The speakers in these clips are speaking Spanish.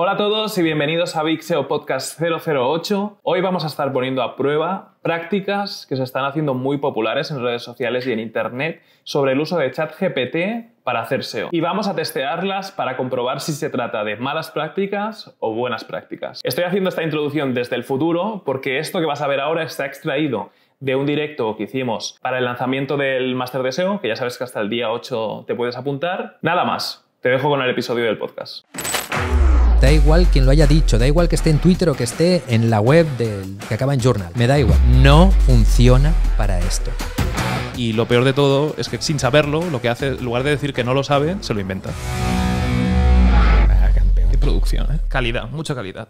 Hola a todos y bienvenidos a Big SEO Podcast 008. Hoy vamos a estar poniendo a prueba prácticas que se están haciendo muy populares en redes sociales y en internet sobre el uso de ChatGPT para hacer SEO. Y vamos a testearlas para comprobar si se trata de malas prácticas o buenas prácticas. Estoy haciendo esta introducción desde el futuro porque esto que vas a ver ahora está extraído de un directo que hicimos para el lanzamiento del Máster de SEO, que ya sabes que hasta el día 8 te puedes apuntar. Nada más, te dejo con el episodio del podcast. Da igual quien lo haya dicho, da igual que esté en Twitter o que esté en la web del que acaba en Journal. Me da igual. No funciona para esto. Y lo peor de todo es que sin saberlo, lo que hace, en lugar de decir que no lo sabe, se lo inventa. Qué producción, ¿eh? Calidad, mucha calidad.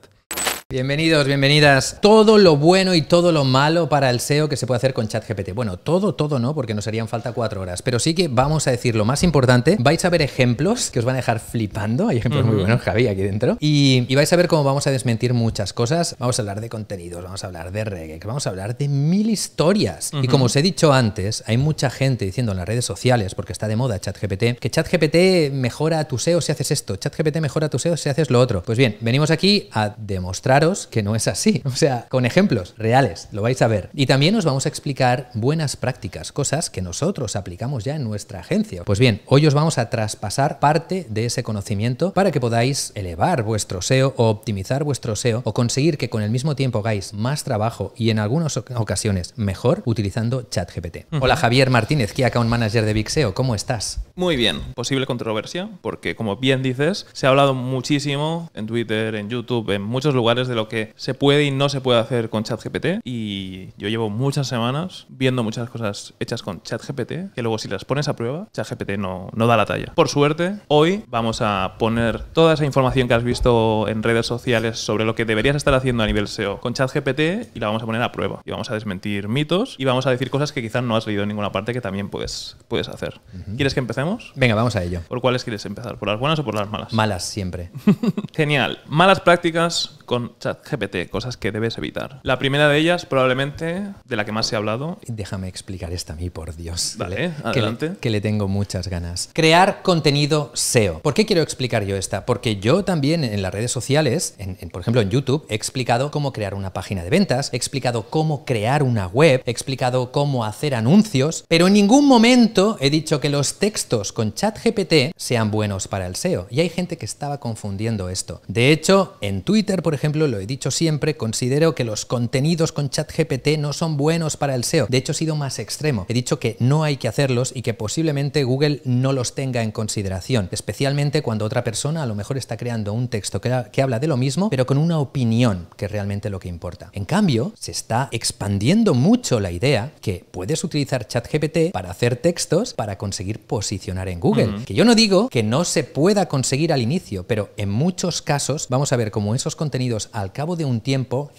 Bienvenidos, bienvenidas. Todo lo bueno y todo lo malo para el SEO que se puede hacer con ChatGPT. Bueno, todo, todo no, porque nos harían falta cuatro horas. Pero sí que vamos a decir lo más importante. Vais a ver ejemplos que os van a dejar flipando. Hay ejemplos muy buenos, Javi, aquí dentro. Y, vais a ver cómo vamos a desmentir muchas cosas. Vamos a hablar de contenidos, vamos a hablar de reggae, vamos a hablar de mil historias. Y como os he dicho antes, hay mucha gente diciendo en las redes sociales, porque está de moda ChatGPT, que ChatGPT mejora tu SEO si haces esto, ChatGPT mejora tu SEO si haces lo otro. Pues bien, venimos aquí a demostrar que no es así. O sea, con ejemplos reales, lo vais a ver. Y también os vamos a explicar buenas prácticas, cosas que nosotros aplicamos ya en nuestra agencia. Pues bien, hoy os vamos a traspasar parte de ese conocimiento para que podáis elevar vuestro SEO o optimizar vuestro SEO o conseguir que con el mismo tiempo hagáis más trabajo y en algunas ocasiones mejor utilizando ChatGPT. Hola Javier Martínez, acá un Manager de Big SEO, ¿cómo estás? Muy bien, posible controversia, porque como bien dices, se ha hablado muchísimo en Twitter, en YouTube, en muchos lugares de lo que se puede y no se puede hacer con ChatGPT. Y yo llevo muchas semanas viendo muchas cosas hechas con ChatGPT, que luego si las pones a prueba, ChatGPT no, no da la talla. Por suerte, hoy vamos a poner toda esa información que has visto en redes sociales sobre lo que deberías estar haciendo a nivel SEO con ChatGPT y la vamos a poner a prueba. Y vamos a desmentir mitos y vamos a decir cosas que quizás no has leído en ninguna parte que también puedes, puedes hacer. ¿Quieres que empecemos? Venga, vamos a ello. ¿Por cuáles quieres empezar? ¿Por las buenas o por las malas? Malas siempre. Genial. Malas prácticas con ChatGPT, cosas que debes evitar. La primera de ellas, probablemente, de la que más he hablado. Déjame explicar esta a mí, por Dios. Vale, adelante. Que le, tengo muchas ganas. Crear contenido SEO. ¿Por qué quiero explicar yo esta? Porque yo también en las redes sociales, por ejemplo en YouTube, he explicado cómo crear una página de ventas, he explicado cómo crear una web, he explicado cómo hacer anuncios, pero en ningún momento he dicho que los textos con ChatGPT sean buenos para el SEO. Y hay gente que estaba confundiendo esto. De hecho, en Twitter, por ejemplo, lo he dicho siempre, considero que los contenidos con ChatGPT no son buenos para el SEO. De hecho, he sido más extremo. He dicho que no hay que hacerlos y que posiblemente Google no los tenga en consideración, especialmente cuando otra persona a lo mejor está creando un texto que, habla de lo mismo, pero con una opinión, que es realmente lo que importa. En cambio, se está expandiendo mucho la idea que puedes utilizar ChatGPT para hacer textos para conseguir posicionar en Google. Que yo no digo que no se pueda conseguir al inicio, pero en muchos casos vamos a ver cómo esos contenidos al cabo de un tiempo,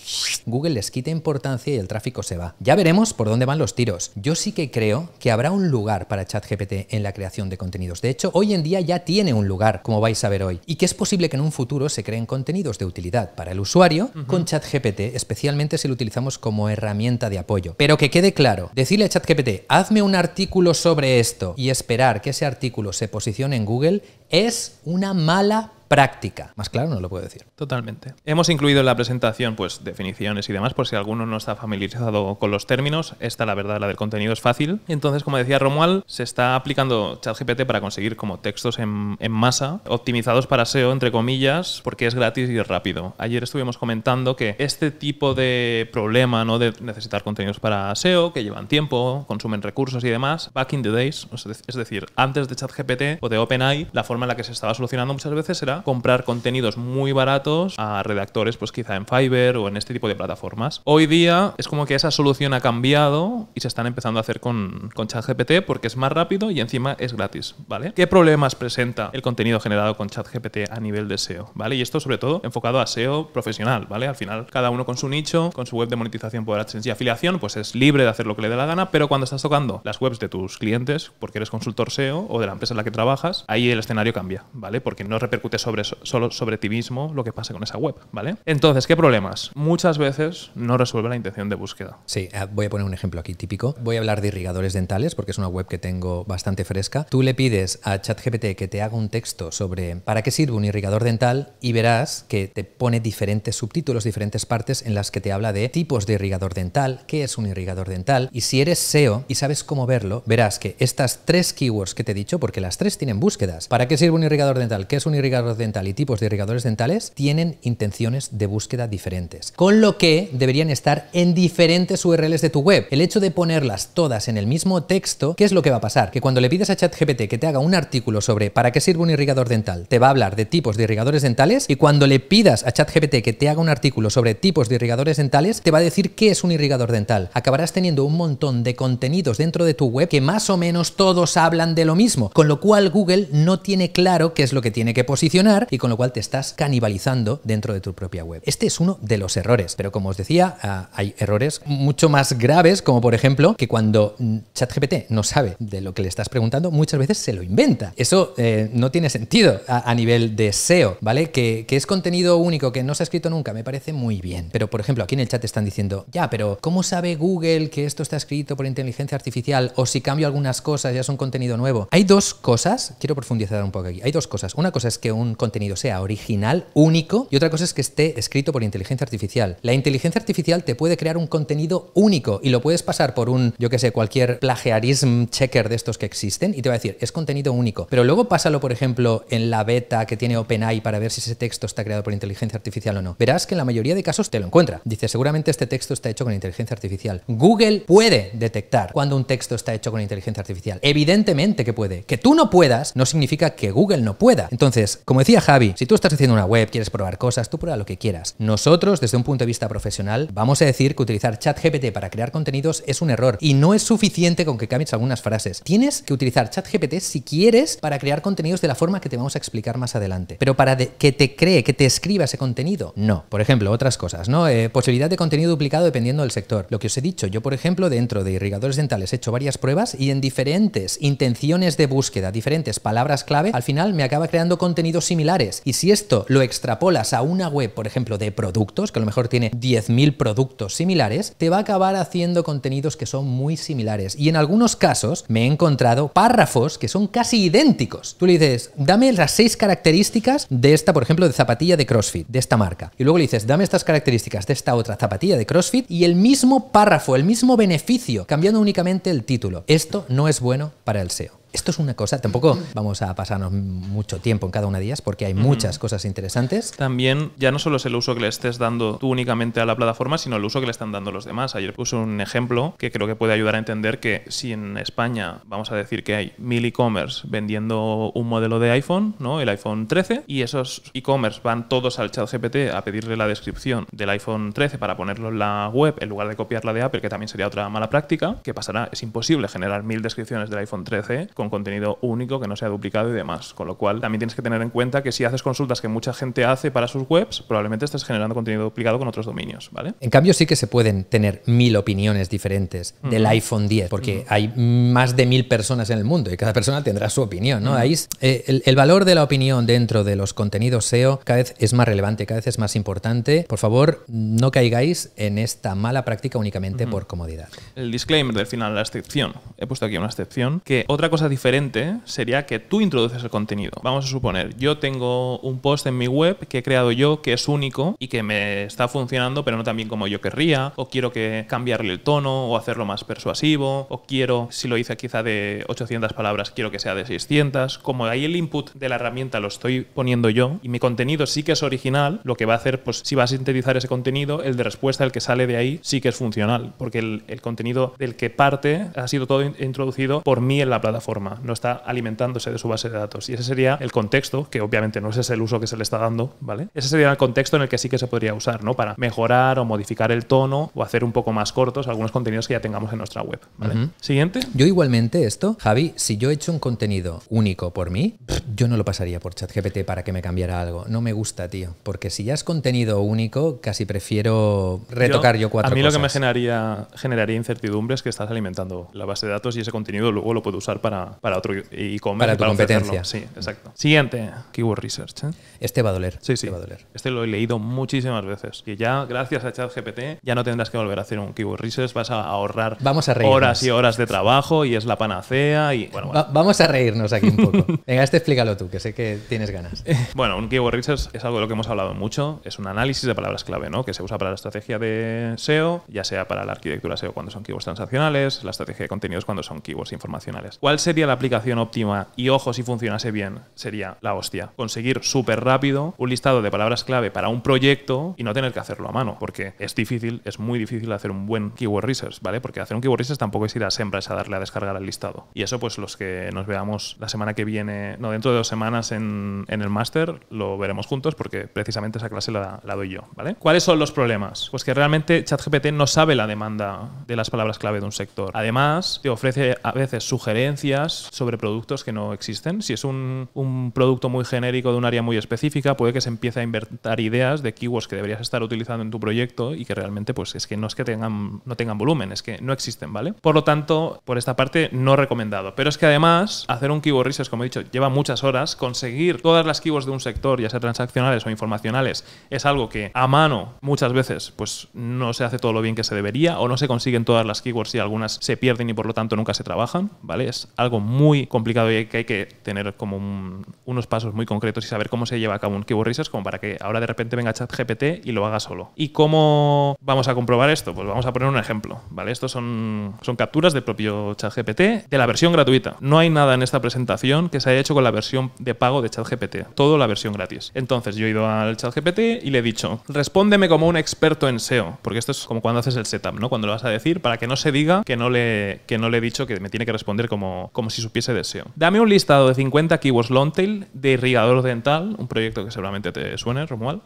Google les quita importancia y el tráfico se va. Ya veremos por dónde van los tiros. Yo sí que creo que habrá un lugar para ChatGPT en la creación de contenidos. De hecho, hoy en día ya tiene un lugar, como vais a ver hoy, y que es posible que en un futuro se creen contenidos de utilidad para el usuario con ChatGPT, especialmente si lo utilizamos como herramienta de apoyo. Pero que quede claro, decirle a ChatGPT, hazme un artículo sobre esto y esperar que ese artículo se posicione en Google es una mala práctica. Más claro no lo puedo decir. Totalmente. Hemos incluido en la presentación pues definiciones y demás por si alguno no está familiarizado con los términos. Esta la verdad, la del contenido es fácil. Entonces, como decía Romual, se está aplicando ChatGPT para conseguir como textos en, masa optimizados para SEO, entre comillas, porque es gratis y es rápido. Ayer estuvimos comentando que este tipo de problema, ¿no? De necesitar contenidos para SEO, que llevan tiempo, consumen recursos y demás, back in the days, es decir, antes de ChatGPT o de OpenAI, la forma en la que se estaba solucionando muchas veces era comprar contenidos muy baratos a redactores, pues quizá en Fiverr o en este tipo de plataformas. Hoy día es como que esa solución ha cambiado y se están empezando a hacer con, con ChatGPT porque es más rápido y encima es gratis, ¿vale? ¿Qué problemas presenta el contenido generado con ChatGPT a nivel de SEO, ¿vale? Y esto sobre todo enfocado a SEO profesional, ¿vale? Al final, cada uno con su nicho, con su web de monetización por AdSense y afiliación, pues es libre de hacer lo que le dé la gana, pero cuando estás tocando las webs de tus clientes, porque eres consultor SEO o de la empresa en la que trabajas, ahí el escenario cambia, ¿vale? Porque no repercute solo sobre, solo sobre ti mismo lo que pasa con esa web, ¿vale? Entonces, ¿qué problemas? Muchas veces no resuelve la intención de búsqueda. Sí, eh, voy a poner un ejemplo aquí típico. Voy a hablar de irrigadores dentales porque es una web que tengo bastante fresca. Tú le pides a ChatGPT que te haga un texto sobre para qué sirve un irrigador dental y verás que te pone diferentes subtítulos, diferentes partes en las que te habla de tipos de irrigador dental, qué es un irrigador dental y si eres SEO y sabes cómo verlo, verás que estas tres keywords que te he dicho, porque las tres tienen búsquedas, ¿para qué sirve un irrigador dental? ¿Qué es un irrigador dental y tipos de irrigadores dentales tienen intenciones de búsqueda diferentes, con lo que deberían estar en diferentes URLs de tu web. El hecho de ponerlas todas en el mismo texto, ¿qué es lo que va a pasar? Que cuando le pidas a ChatGPT que te haga un artículo sobre para qué sirve un irrigador dental, te va a hablar de tipos de irrigadores dentales y cuando le pidas a ChatGPT que te haga un artículo sobre tipos de irrigadores dentales, te va a decir qué es un irrigador dental. Acabarás teniendo un montón de contenidos dentro de tu web que más o menos todos hablan de lo mismo, con lo cual Google no tiene claro qué es lo que tiene que posicionar y con lo cual te estás canibalizando dentro de tu propia web. Este es uno de los errores, pero como os decía, ah, hay errores mucho más graves, como por ejemplo que cuando mm, ChatGPT no sabe de lo que le estás preguntando, muchas veces se lo inventa. Eso eh, no tiene sentido a, nivel de SEO, ¿vale? Que, que es contenido único, que no se ha escrito nunca, me parece muy bien. Pero por ejemplo, aquí en el chat están diciendo, ya, pero ¿cómo sabe Google que esto está escrito por inteligencia artificial? O si cambio algunas cosas, ya es un contenido nuevo. Hay dos cosas, quiero profundizar un poco aquí, hay dos cosas. Una cosa es que un contenido sea original, único, y otra cosa es que esté escrito por inteligencia artificial. La inteligencia artificial te puede crear un contenido único y lo puedes pasar por un, yo que sé, cualquier plagiarism checker de estos que existen y te va a decir, es contenido único. Pero luego pásalo, por ejemplo, en la beta que tiene OpenAI para ver si ese texto está creado por inteligencia artificial o no. Verás que en la mayoría de casos te lo encuentra. Dice, seguramente este texto está hecho con inteligencia artificial. Google puede detectar cuando un texto está hecho con inteligencia artificial. Evidentemente que puede. Que tú no puedas no significa que Google no pueda. Entonces, como como decía Javi, si tú estás haciendo una web, quieres probar cosas, tú prueba lo que quieras. Nosotros, desde un punto de vista profesional, vamos a decir que utilizar ChatGPT para crear contenidos es un error y no es suficiente con que cambies algunas frases. Tienes que utilizar ChatGPT si quieres para crear contenidos de la forma que te vamos a explicar más adelante. Pero para que te cree, que te escriba ese contenido, no. Por ejemplo, otras cosas, ¿no? Eh, posibilidad de contenido duplicado dependiendo del sector. Lo que os he dicho, yo por ejemplo, dentro de irrigadores dentales he hecho varias pruebas y en diferentes intenciones de búsqueda, diferentes palabras clave, al final me acaba creando contenidos similares. Y si esto lo extrapolas a una web, por ejemplo, de productos, que a lo mejor tiene 10.000 productos similares, te va a acabar haciendo contenidos que son muy similares. Y en algunos casos me he encontrado párrafos que son casi idénticos. Tú le dices, dame las seis características de esta, por ejemplo, de zapatilla de CrossFit, de esta marca. Y luego le dices, dame estas características de esta otra zapatilla de CrossFit y el mismo párrafo, el mismo beneficio, cambiando únicamente el título. Esto no es bueno para el SEO. Esto es una cosa, tampoco vamos a pasarnos mucho tiempo en cada una de ellas porque hay muchas cosas interesantes. También ya no solo es el uso que le estés dando tú únicamente a la plataforma, sino el uso que le están dando los demás. Ayer puse un ejemplo que creo que puede ayudar a entender que si en España vamos a decir que hay mil e-commerce vendiendo un modelo de iPhone, ¿no? el iPhone 13, y esos e-commerce van todos al chat GPT a pedirle la descripción del iPhone 13 para ponerlo en la web en lugar de copiarla de Apple, que también sería otra mala práctica, ¿qué pasará? Es imposible generar mil descripciones del iPhone 13 con contenido único que no sea duplicado y demás. Con lo cual también tienes que tener en cuenta que si haces consultas que mucha gente hace para sus webs, probablemente estés generando contenido duplicado con otros dominios, ¿vale? En cambio sí que se pueden tener mil opiniones diferentes del iPhone 10, porque hay más de mil personas en el mundo y cada persona tendrá su opinión, ¿no? Eh, el, valor de la opinión dentro de los contenidos SEO cada vez es más relevante, cada vez es más importante. Por favor, no caigáis en esta mala práctica únicamente por comodidad. El disclaimer del final, la excepción. He puesto aquí una excepción que otra cosa diferente sería que tú introduces el contenido. Vamos a suponer, yo tengo un post en mi web que he creado yo que es único y que me está funcionando, pero no tan bien como yo querría, o quiero que cambiarle el tono o hacerlo más persuasivo, o quiero, si lo hice quizá de 800 palabras, quiero que sea de 600. Como ahí el input de la herramienta lo estoy poniendo yo y mi contenido sí que es original, lo que va a hacer, pues si va a sintetizar ese contenido, el de respuesta, el que sale de ahí, sí que es funcional, porque el contenido del que parte ha sido todo introducido por mí en la plataforma no está alimentándose de su base de datos. Y ese sería el contexto, que obviamente no ese es el uso que se le está dando, ¿vale? Ese sería el contexto en el que sí que se podría usar, ¿no? Para mejorar o modificar el tono o hacer un poco más cortos algunos contenidos que ya tengamos en nuestra web, ¿vale? Siguiente. Yo igualmente esto, Javi, si yo he hecho un contenido único por mí, yo no lo pasaría por ChatGPT para que me cambiara algo. No me gusta, tío, porque si ya es contenido único, casi prefiero retocar yo, cuatro cosas. A mí lo que me generaría, generaría incertidumbre es que estás alimentando la base de datos y ese contenido luego lo puedo usar para para, otro y con Para tu competencia. Sí, mm. exacto. Siguiente, Keyword Research. ¿eh? Este va a doler. Sí, sí. Este, este, lo he leído muchísimas veces. Que ya, gracias a ChatGPT, ya no tendrás que volver a hacer un Keyword Research, vas a ahorrar horas y horas de trabajo y es la panacea y bueno, vamos a reírnos aquí un poco. Venga, este explícalo tú, que sé que tienes ganas. bueno, un Keyword Research es algo de lo que hemos hablado mucho, es un análisis de palabras clave, ¿no? Que se usa para la estrategia de SEO, ya sea para la arquitectura SEO cuando son keywords transaccionales, la estrategia de contenidos cuando son keywords informacionales. ¿Cuál sería la aplicación óptima? Y ojo, si funcionase bien, sería la hostia. Conseguir súper rápido un listado de palabras clave para un proyecto y no tener que hacerlo a mano, porque es difícil, es muy difícil hacer un buen keyword research, ¿vale? Porque hacer un keyword research tampoco es ir a Sembras a darle a descargar el listado. Y eso, pues los que nos veamos la semana que viene, no, dentro de dos semanas en, el máster, lo veremos juntos porque precisamente esa clase la, la doy yo, ¿vale? ¿Cuáles son los problemas? Pues que realmente ChatGPT no sabe la demanda de las palabras clave de un sector. Además, te ofrece a veces sugerencias sobre productos que no existen. Si es un, producto muy genérico de un área muy específica, puede que se empiece a inventar ideas de keywords que deberías estar utilizando en tu proyecto y que realmente pues es que no es que tengan, no tengan volumen, es que no existen, ¿vale? Por lo tanto, por esta parte no recomendado. Pero es que además hacer un keyword research, como he dicho, lleva muchas horas. Conseguir todas las keywords de un sector, ya sea transaccionales o informacionales, es algo que a mano muchas veces pues no se hace todo lo bien que se debería o no se consiguen todas las keywords y algunas se pierden y por lo tanto nunca se trabajan, ¿vale? Es algo muy complicado y que hay que tener como unos pasos muy concretos y saber cómo se lleva a cabo un keyword como para que ahora de repente venga ChatGPT y lo haga solo. ¿Y cómo vamos a comprobar esto? Pues vamos a poner un ejemplo, ¿vale? Estos son, son capturas del propio ChatGPT de la versión gratuita. No hay nada en esta presentación que se haya hecho con la versión de pago de ChatGPT, todo la versión gratis. Entonces yo he ido al ChatGPT y le he dicho, respóndeme como un experto en SEO, porque esto es como cuando haces el setup, ¿no? Cuando lo vas a decir para que no se diga que no le, que no le he dicho que me tiene que responder como si supiese deseo. Dame un listado de 50 keywords long tail de irrigador dental, un proyecto que seguramente te suene, Romual,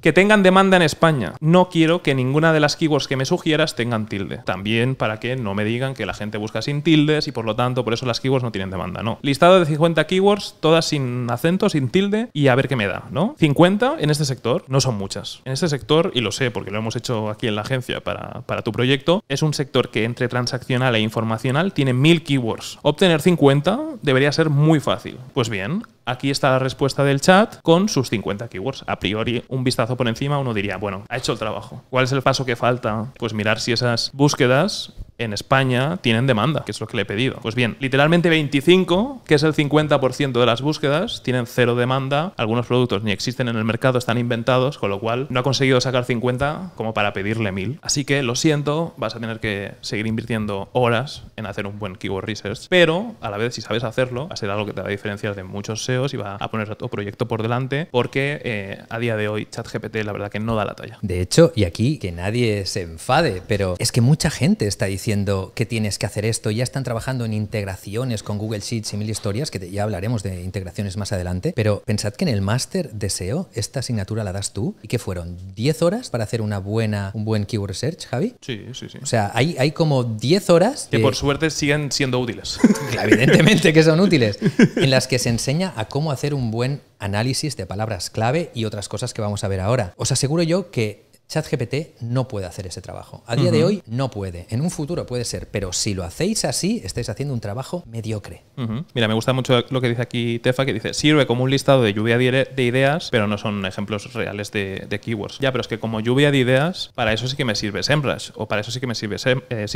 que tengan demanda en España. No quiero que ninguna de las keywords que me sugieras tengan tilde. También para que no me digan que la gente busca sin tildes y por lo tanto por eso las keywords no tienen demanda, no. Listado de 50 keywords, todas sin acento, sin tilde y a ver qué me da, ¿no? 50 en este sector no son muchas. En este sector, y lo sé porque lo hemos hecho aquí en la agencia para, para tu proyecto, es un sector que entre transaccional e informacional tiene mil keywords. Obten tener 50 debería ser muy fácil. Pues bien, aquí está la respuesta del chat con sus 50 keywords. A priori, un vistazo por encima, uno diría, bueno, ha hecho el trabajo. ¿Cuál es el paso que falta? Pues mirar si esas búsquedas en España tienen demanda, que es lo que le he pedido. Pues bien, literalmente 25, que es el 50% de las búsquedas, tienen cero demanda, algunos productos ni existen en el mercado, están inventados, con lo cual no ha conseguido sacar 50 como para pedirle 1000. Así que lo siento, vas a tener que seguir invirtiendo horas en hacer un buen keyword research, pero a la vez si sabes hacerlo, va a ser algo que te va a diferenciar de muchos SEOs y va a poner a tu proyecto por delante, porque eh, a día de hoy ChatGPT la verdad que no da la talla. De hecho, y aquí que nadie se enfade, pero es que mucha gente está diciendo que tienes que hacer esto, ya están trabajando en integraciones con Google Sheets y mil historias, que ya hablaremos de integraciones más adelante, pero pensad que en el máster de SEO esta asignatura la das tú y que fueron 10 horas para hacer una buena, un buen keyword search, Javi. Sí, sí, sí. O sea, hay, hay como 10 horas... Que por suerte siguen siendo útiles. Evidentemente que son útiles, en las que se enseña a cómo hacer un buen análisis de palabras clave y otras cosas que vamos a ver ahora. Os aseguro yo que ChatGPT no puede hacer ese trabajo. A día de hoy no puede. En un futuro puede ser, pero si lo hacéis así, estáis haciendo un trabajo mediocre. Mira, me gusta mucho lo que dice aquí Tefa, que dice, sirve como un listado de lluvia de ideas, pero no son ejemplos reales de, keywords. Ya, pero es que como lluvia de ideas, para eso sí que me sirve SEMrush, o para eso sí que me sirve Sem eh,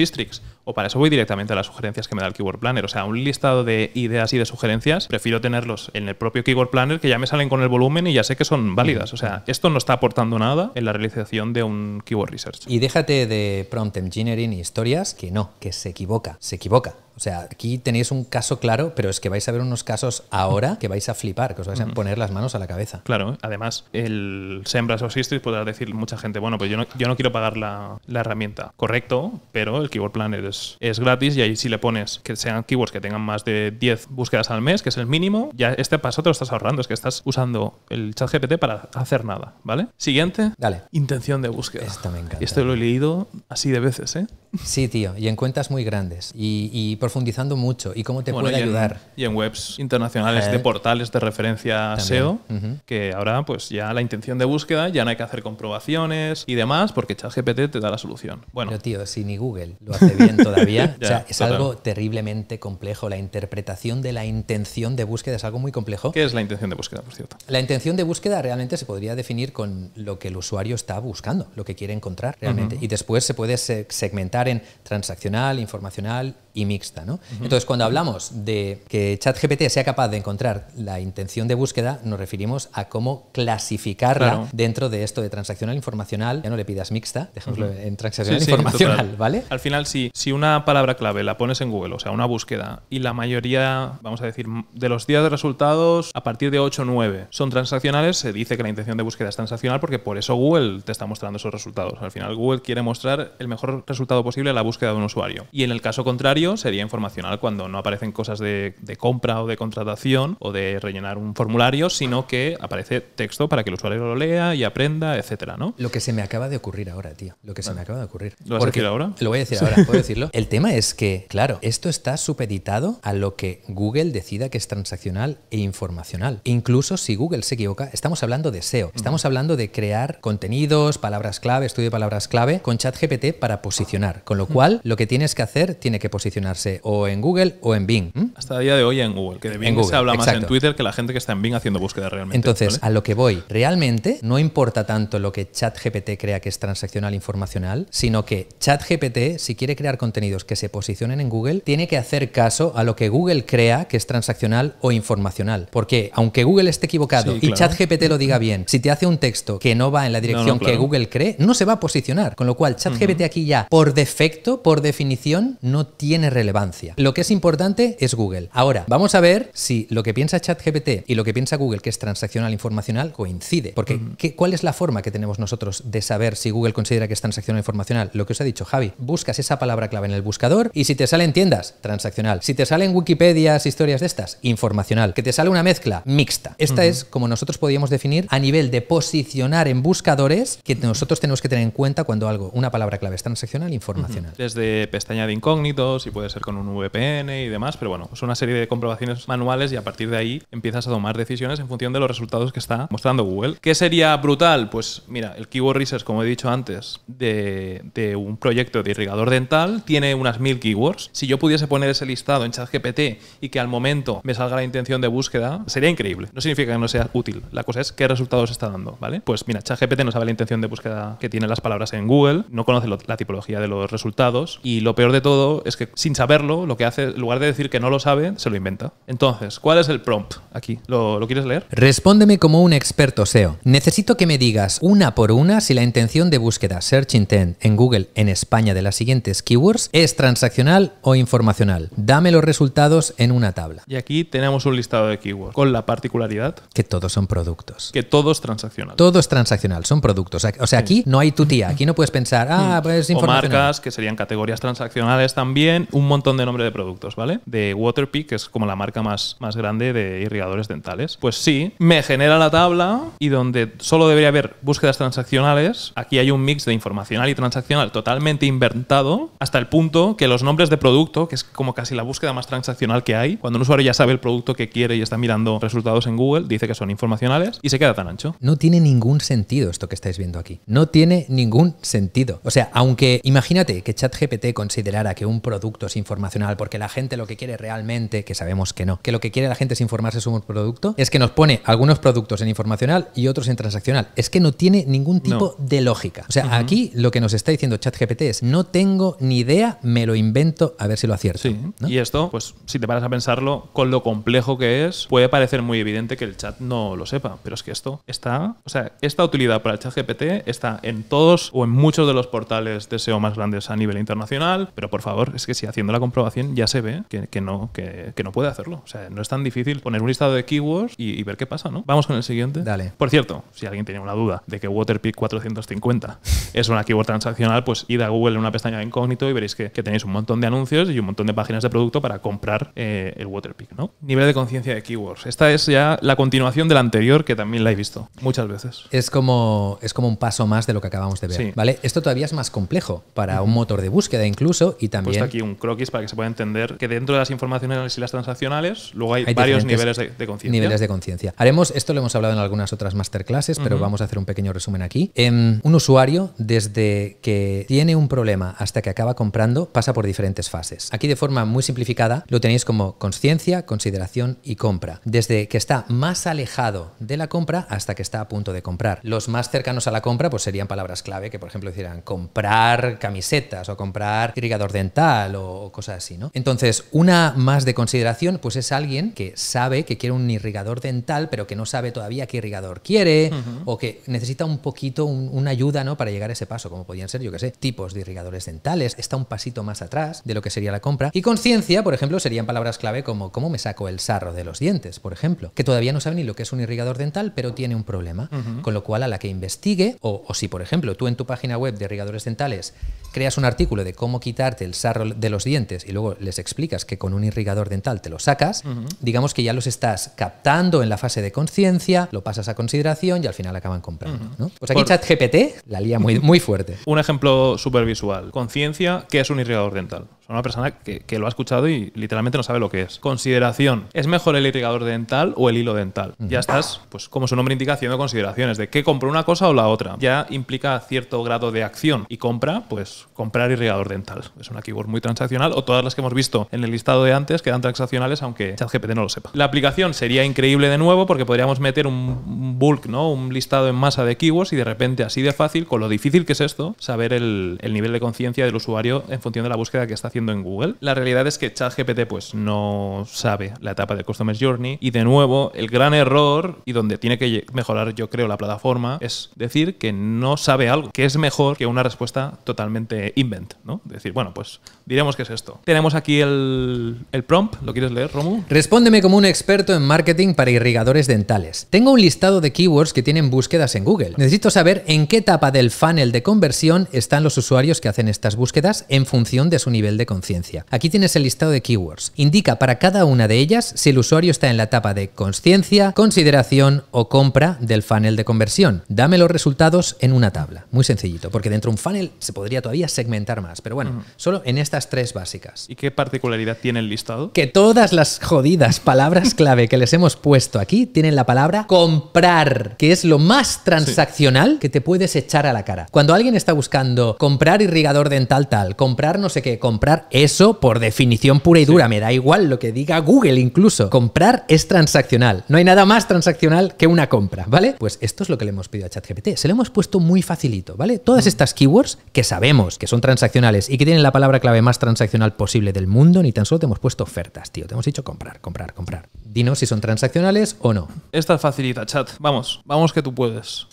o para eso voy directamente a las sugerencias que me da el Keyword Planner. O sea, un listado de ideas y de sugerencias, prefiero tenerlos en el propio Keyword Planner, que ya me salen con el volumen y ya sé que son válidas. O sea, esto no está aportando nada en la realización de un keyword research. Y déjate de prompt engineering y historias que no, que se equivoca, se equivoca. O sea, aquí tenéis un caso claro, pero es que vais a ver unos casos ahora que vais a flipar, que os vais a poner las manos a la cabeza. Claro, además, el Sembras o History podrá decir mucha gente, bueno, pues yo no, yo no quiero pagar la, herramienta. Correcto, pero el Keyword Planner es, es gratis y ahí si le pones que sean keywords que tengan más de 10 búsquedas al mes, que es el mínimo, ya este paso te lo estás ahorrando, es que estás usando el chat GPT para hacer nada, ¿vale? Siguiente. Dale. Intención de búsqueda. Esto me encanta. Esto lo he leído así de veces, ¿eh? Sí, tío, y en cuentas muy grandes y, profundizando mucho y cómo te puede ayudar. y en webs internacionales de eh, portales de referencia SEO, que ahora pues ya la intención de búsqueda ya no hay que hacer comprobaciones y demás porque ChatGPT te da la solución. Bueno, tío, si ni Google lo hace bien todavía, o sea, es algo terriblemente complejo. La interpretación de la intención de búsqueda es algo muy complejo. ¿Qué es la intención de búsqueda, por cierto? La intención de búsqueda realmente se podría definir con lo que el usuario está buscando, lo que quiere encontrar realmente, y después se puede segmentar en transaccional, informacional y mixta. ¿no? Entonces, cuando hablamos de que ChatGPT sea capaz de encontrar la intención de búsqueda, nos referimos a cómo clasificarla dentro de esto de transaccional, informacional, ya no le pidas mixta, dejémoslo en transaccional, informacional, ¿vale? Al final, si, si una palabra clave la pones en Google, o sea, una búsqueda, y la mayoría, vamos a decir, de los días de resultados, a partir de 8 o 9 son transaccionales, se dice que la intención de búsqueda es transaccional porque por eso Google te está mostrando esos resultados. Al final, Google quiere mostrar el mejor resultado posible la búsqueda de un usuario. Y en el caso contrario, sería informacional cuando no aparecen cosas de, compra o de contratación o de rellenar un formulario, sino que aparece texto para que el usuario lo lea y aprenda, etcétera, ¿no? Lo que se me acaba de ocurrir ahora, tío. Lo que se me acaba de ocurrir. ¿Lo vas a decir ahora? Lo voy a decir ahora, puedo decirlo. El tema es que, claro, esto está supeditado a lo que Google decida que es transaccional e informacional. Incluso si Google se equivoca, estamos hablando de SEO. Estamos hablando de crear contenidos, palabras clave, estudio de palabras clave con ChatGPT para posicionar. Con lo cual, lo que tienes que hacer tiene que posicionarse o en Google o en Bing. ¿Mm? Hasta el día de hoy en Google, que de Bing se habla más en Twitter que la gente que está en Bing haciendo búsqueda realmente. Entonces, a lo que voy, realmente no importa tanto lo que ChatGPT crea que es transaccional informacional, sino que ChatGPT, si quiere crear contenidos que se posicionen en Google, tiene que hacer caso a lo que Google crea que es transaccional o informacional. Porque aunque Google esté equivocado y ChatGPT lo diga bien, si te hace un texto que no va en la dirección que Google cree, no se va a posicionar. Con lo cual, ChatGPT aquí ya, por efecto por definición, no tiene relevancia. Lo que es importante es Google. Ahora, vamos a ver si lo que piensa ChatGPT y lo que piensa Google, que es transaccional informacional, coincide. Porque, ¿cuál es la forma que tenemos nosotros de saber si Google considera que es transaccional informacional? Lo que os ha dicho Javi, buscas esa palabra clave en el buscador y si te sale en tiendas, transaccional. Si te salen Wikipedias, historias de estas, informacional. Que te sale una mezcla, mixta. Esta es como nosotros podíamos definir a nivel de posicionar en buscadores que nosotros tenemos que tener en cuenta cuando algo, una palabra clave es transaccional informacional desde pestaña de incógnitos y puede ser con un VPN y demás, pero bueno, es una serie de comprobaciones manuales y a partir de ahí empiezas a tomar decisiones en función de los resultados que está mostrando Google. ¿Qué sería brutal? Pues mira, el Keyword Research, como he dicho antes, de, de un proyecto de irrigador dental tiene unas mil keywords. Si yo pudiese poner ese listado en ChatGPT y que al momento me salga la intención de búsqueda, sería increíble. No significa que no sea útil. La cosa es qué resultados está dando, ¿vale? Pues mira, ChatGPT no sabe la intención de búsqueda que tienen las palabras en Google, no conoce la tipología de los resultados y lo peor de todo es que sin saberlo, lo que hace, en lugar de decir que no lo sabe, se lo inventa. Entonces, ¿cuál es el prompt aquí? ¿Lo, quieres leer? Respóndeme como un experto SEO. Necesito que me digas una por una si la intención de búsqueda Search Intent en Google en España de las siguientes keywords es transaccional o informacional. Dame los resultados en una tabla. Y aquí tenemos un listado de keywords con la particularidad que todos son productos. Que todos es transaccional. Todo transaccional, son productos. O sea, aquí no hay tu tía, aquí no puedes pensar, ah, pues informacional que serían categorías transaccionales también, un montón de nombres de productos, ¿vale? De Waterpik, que es como la marca más, más grande de irrigadores dentales. Pues sí, me genera la tabla y donde solo debería haber búsquedas transaccionales, aquí hay un mix de informacional y transaccional totalmente inventado, hasta el punto que los nombres de producto, que es como casi la búsqueda más transaccional que hay, cuando un usuario ya sabe el producto que quiere y está mirando resultados en Google, dice que son informacionales y se queda tan ancho. No tiene ningún sentido esto que estáis viendo aquí. No tiene ningún sentido. O sea, aunque imagínate que ChatGPT considerara que un producto es informacional porque la gente lo que quiere realmente, que sabemos que no, que lo que quiere la gente es informarse sobre un producto, es que nos pone algunos productos en informacional y otros en transaccional. Es que no tiene ningún tipo de lógica. O sea, aquí lo que nos está diciendo ChatGPT es no tengo ni idea, me lo invento a ver si lo acierto. Y esto, pues si te paras a pensarlo, con lo complejo que es, puede parecer muy evidente que el chat no lo sepa, pero es que esto está, o sea, esta utilidad para el ChatGPT está en todos o en muchos de los portales de SEO más grandes a nivel internacional, pero por favor, es que si haciendo la comprobación ya se ve que, no, que, no puede hacerlo. O sea, no es tan difícil poner un listado de keywords y, ver qué pasa, ¿no? Vamos con el siguiente. Dale. Por cierto, si alguien tiene una duda de que Waterpik 450 es una keyword transaccional, pues id a Google en una pestaña de incógnito y veréis que, tenéis un montón de anuncios y un montón de páginas de producto para comprar eh, el Waterpik, ¿no? Nivel de conciencia de keywords. Esta es ya la continuación de la anterior que también la he visto muchas veces. Es como, es como un paso más de lo que acabamos de ver, ¿vale? Esto todavía es más complejo para un motor de búsqueda incluso y también... puesto aquí un croquis para que se pueda entender que dentro de las informaciones y las transaccionales luego hay, varios niveles de, conciencia. Niveles de conciencia. Haremos, esto lo hemos hablado en algunas otras masterclasses, pero vamos a hacer un pequeño resumen aquí. Em, un usuario, desde que tiene un problema hasta que acaba comprando, pasa por diferentes fases. Aquí de forma muy simplificada lo tenéis como conciencia, consideración y compra. Desde que está más alejado de la compra hasta que está a punto de comprar. Los más cercanos a la compra pues serían palabras clave que por ejemplo hicieran comprar, camiseta, setas o comprar irrigador dental o, cosas así, ¿no? Entonces, una más de consideración, pues es alguien que sabe que quiere un irrigador dental, pero que no sabe todavía qué irrigador quiere o que necesita un poquito, una ayuda, ¿no? Para llegar a ese paso, como podían ser, yo qué sé, tipos de irrigadores dentales, está un pasito más atrás de lo que sería la compra. Y conciencia, por ejemplo, serían palabras clave como cómo me saco el sarro de los dientes, por ejemplo, que todavía no sabe ni lo que es un irrigador dental, pero tiene un problema. Con lo cual, a la que investigue, o si, por ejemplo, tú en tu página web de irrigadores dentales creas un artículo de cómo quitarte el sarro de los dientes y luego les explicas que con un irrigador dental te lo sacas, digamos que ya los estás captando en la fase de conciencia, lo pasas a consideración y al final acaban comprando. Pues aquí ChatGPT la lía muy, muy fuerte. un ejemplo supervisual. Conciencia, ¿qué es un irrigador dental? Son una persona que, lo ha escuchado y literalmente no sabe lo que es. Consideración. ¿Es mejor el irrigador dental o el hilo dental? Ya estás, pues como su nombre indica, haciendo consideraciones de qué compro una cosa o la otra. Ya implica cierto grado de acción y compra, pues comprar irrigador dental. Es una keyword muy transaccional o todas las que hemos visto en el listado de antes quedan transaccionales aunque ChatGPT no lo sepa. La aplicación sería increíble de nuevo porque podríamos meter un bulk, ¿no? Un listado en masa de keywords y de repente así de fácil, con lo difícil que es esto, saber el, el nivel de conciencia del usuario en función de la búsqueda que está haciendo en Google. La realidad es que ChatGPT pues no sabe la etapa de Customer Journey y de nuevo el gran error y donde tiene que mejorar yo creo la plataforma es decir que no sabe algo, que es mejor que una respuesta totalmente invent, ¿no? Decir, bueno, pues diremos que es esto. Tenemos aquí el, el prompt, ¿lo quieres leer, Romu? Respóndeme como un experto en marketing para irrigadores dentales. Tengo un listado de keywords que tienen búsquedas en Google. Necesito saber en qué etapa del funnel de conversión están los usuarios que hacen estas búsquedas en función de su nivel de conciencia. Aquí tienes el listado de keywords. Indica para cada una de ellas si el usuario está en la etapa de conciencia, consideración o compra del funnel de conversión. Dame los resultados en una tabla. Muy sencillito, porque dentro de un funnel se podría todavía segmentar más. Pero bueno, solo en estas tres básicas. ¿Y qué particularidad tiene el listado? Que todas las jodidas palabras clave que les hemos puesto aquí tienen la palabra comprar, que es lo más transaccional que te puedes echar a la cara. Cuando alguien está buscando comprar irrigador dental tal, comprar no sé qué, comprar eso por definición pura y dura. Me da igual lo que diga Google incluso. Comprar es transaccional. No hay nada más transaccional que una compra, ¿vale? Pues esto es lo que le hemos pedido a ChatGPT. Se le hemos puesto muy facilito, ¿vale? Todas estas keywords que sabemos que son transaccionales y que tienen la palabra clave más transaccional posible del mundo, ni tan solo te hemos puesto ofertas, tío. Te hemos dicho comprar, comprar, comprar. Dinos si son transaccionales o no. Esta facilita, chat. Vamos, vamos que tú puedes.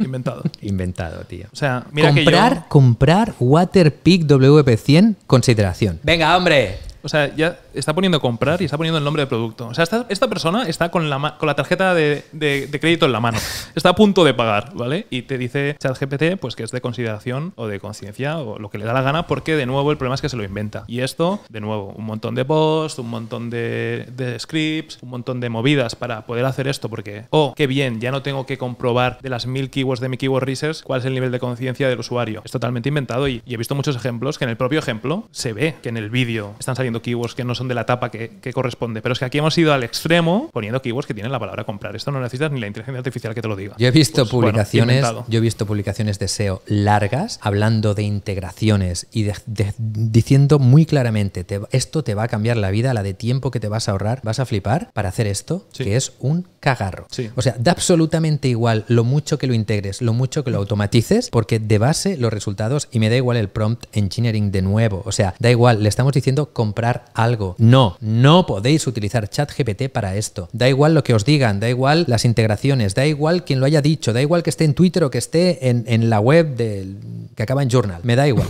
Inventado. Inventado, tío. O sea, mira comprar, comprar Waterpik WP100, consideración. Venga, hombre. O sea, ya está poniendo comprar y está poniendo el nombre del producto. O sea, esta, persona está con la, con la tarjeta de, crédito en la mano. Está a punto de pagar, ¿vale? Y te dice ChatGPT pues que es de consideración o de conciencia o lo que le da la gana porque de nuevo el problema es que se lo inventa. Y esto, de nuevo, un montón de posts, un montón de, scripts, un montón de movidas para poder hacer esto porque, oh, qué bien, ya no tengo que comprobar de las mil keywords de mi keyword research cuál es el nivel de conciencia del usuario. Es totalmente inventado y he visto muchos ejemplos que en el propio ejemplo se ve que en el vídeo están saliendo keywords que no son de la etapa que, corresponde. Pero es que aquí hemos ido al extremo poniendo keywords que tienen la palabra comprar. Esto no necesitas ni la inteligencia artificial que te lo diga. Yo he visto pues, publicaciones, yo he visto publicaciones de SEO largas hablando de integraciones y diciendo muy claramente esto te va a cambiar la vida, la de tiempo que te vas a ahorrar, vas a flipar para hacer esto, que es un cagarro. O sea, da absolutamente igual lo mucho que lo integres, lo mucho que lo automatices, porque de base los resultados y me da igual el prompt engineering de nuevo. O sea, da igual, le estamos diciendo comprar algo. No, no podéis utilizar ChatGPT para esto. Da igual lo que os digan, da igual las integraciones, da igual quien lo haya dicho, da igual que esté en Twitter o que esté en, en la web del que acaba en Journal. Me da igual.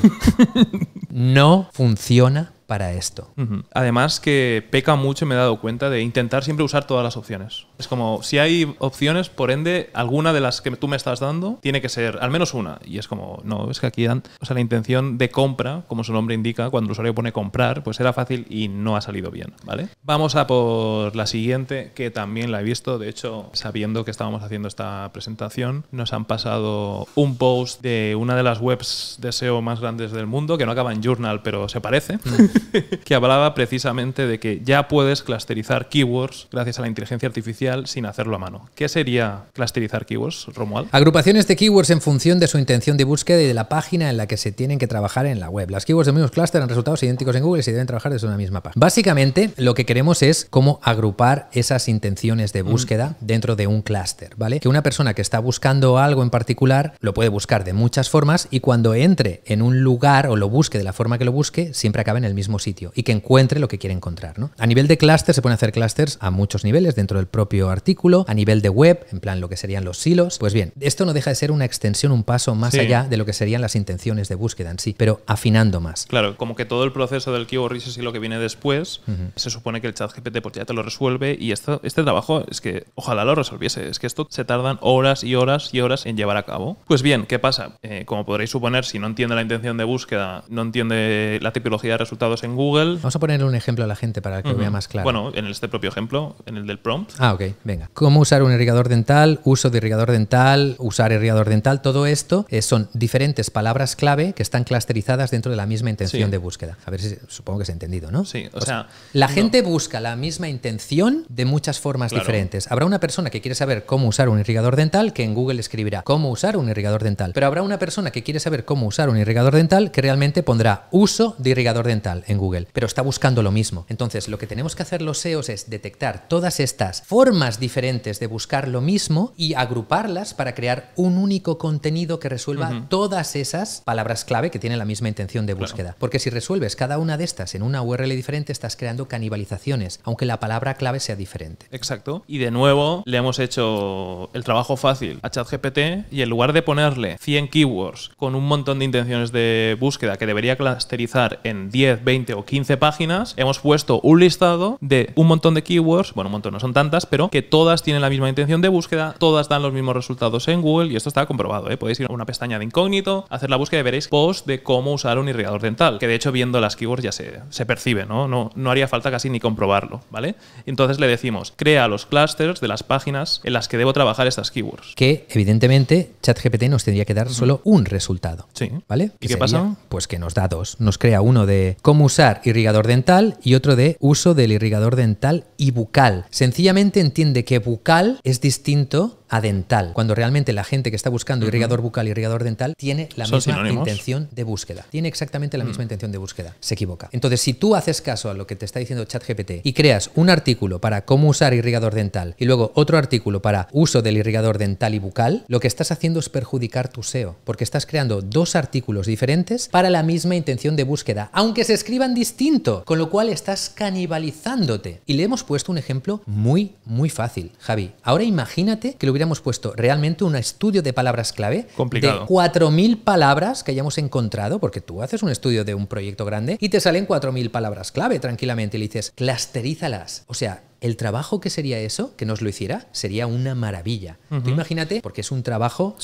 no funciona para esto. Además que peca mucho, me he dado cuenta, de intentar siempre usar todas las opciones. Es como, si hay opciones, por ende, alguna de las que tú me estás dando tiene que ser al menos una. Y es como, no, es que aquí, dan, o sea, la intención de compra, como su nombre indica, cuando el usuario pone comprar, pues era fácil y no ha salido bien, ¿vale? Vamos a por la siguiente, que también la he visto, de hecho, sabiendo que estábamos haciendo esta presentación, nos han pasado un post de una de las webs de SEO más grandes del mundo, que no acaba en Journal, pero se parece. Mm. que hablaba precisamente de que ya puedes clusterizar keywords gracias a la inteligencia artificial sin hacerlo a mano. ¿Qué sería clusterizar keywords, Romual? Agrupaciones de keywords en función de su intención de búsqueda y de la página en la que se tienen que trabajar en la web. Las keywords de mismos cluster han resultados idénticos en Google y se deben trabajar desde una misma página. Básicamente, lo que queremos es cómo agrupar esas intenciones de mm. búsqueda dentro de un clúster, ¿vale? Que una persona que está buscando algo en particular lo puede buscar de muchas formas y cuando entre en un lugar o lo busque de la forma que lo busque, siempre acaba en el mismo sitio y que encuentre lo que quiere encontrar. ¿no? A nivel de clúster se pueden hacer clusters a muchos niveles dentro del propio artículo, a nivel de web, en plan lo que serían los silos. Pues bien, esto no deja de ser una extensión, un paso más allá de lo que serían las intenciones de búsqueda en sí, pero afinando más. Claro, como que todo el proceso del keyword research y lo que viene después, se supone que el chat GPT pues, ya te lo resuelve y esto, este trabajo es que ojalá lo resolviese. Es que esto se tardan horas y horas y horas en llevar a cabo. Pues bien, ¿qué pasa? Eh, como podréis suponer, si no entiende la intención de búsqueda, no entiende la tipología de resultados en Google. Vamos a ponerle un ejemplo a la gente para que vea más claro. Bueno, en este propio ejemplo, en el del prompt. Ah, ok, venga. Cómo usar un irrigador dental, uso de irrigador dental, usar irrigador dental, todo esto eh, son diferentes palabras clave que están clusterizadas dentro de la misma intención de búsqueda. A ver si supongo que se ha entendido, ¿no? Sí, o, sea, La gente busca la misma intención de muchas formas diferentes. Habrá una persona que quiere saber cómo usar un irrigador dental que en Google escribirá cómo usar un irrigador dental. Pero habrá una persona que quiere saber cómo usar un irrigador dental que realmente pondrá uso de irrigador dental en Google, pero está buscando lo mismo. Entonces, lo que tenemos que hacer los SEOs es detectar todas estas formas diferentes de buscar lo mismo y agruparlas para crear un único contenido que resuelva todas esas palabras clave que tienen la misma intención de búsqueda. Porque si resuelves cada una de estas en una URL diferente, estás creando canibalizaciones, aunque la palabra clave sea diferente. Exacto. Y de nuevo, le hemos hecho el trabajo fácil a ChatGPT y en lugar de ponerle 100 keywords con un montón de intenciones de búsqueda que debería clasterizar en 10, 20, 20 o 15 páginas, hemos puesto un listado de un montón de keywords, bueno, un montón no son tantas, pero que todas tienen la misma intención de búsqueda, todas dan los mismos resultados en Google y esto está comprobado. ¿eh? Podéis ir a una pestaña de incógnito, hacer la búsqueda y veréis post de cómo usar un irrigador dental, que de hecho viendo las keywords ya se, se percibe, ¿no? ¿no? No haría falta casi ni comprobarlo, ¿vale? Entonces le decimos, crea los clusters de las páginas en las que debo trabajar estas keywords. Que evidentemente ChatGPT nos tendría que dar solo un resultado. Sí. ¿Vale? ¿Y qué pasa? Pues que nos da dos. Nos crea uno de cómo usar irrigador dental y otro de uso del irrigador dental y bucal. Sencillamente entiende que bucal es distinto a dental, cuando realmente la gente que está buscando irrigador bucal y irrigador dental tiene la misma intención de búsqueda. Tiene exactamente la misma intención de búsqueda. Se equivoca. Entonces, si tú haces caso a lo que te está diciendo ChatGPT y creas un artículo para cómo usar irrigador dental y luego otro artículo para uso del irrigador dental y bucal, lo que estás haciendo es perjudicar tu SEO, porque estás creando dos artículos diferentes para la misma intención de búsqueda, aunque se escriban distinto, con lo cual estás canibalizándote. Y le hemos puesto un ejemplo muy, muy fácil. Javi, ahora imagínate que lo Hemos puesto realmente un estudio de palabras clave Complicado. de 4.000 palabras que hayamos encontrado, porque tú haces un estudio de un proyecto grande y te salen 4.000 palabras clave tranquilamente y le dices, Clasterízalas O sea, el trabajo que sería eso, que nos lo hiciera, sería una maravilla. imagínate, porque es un trabajo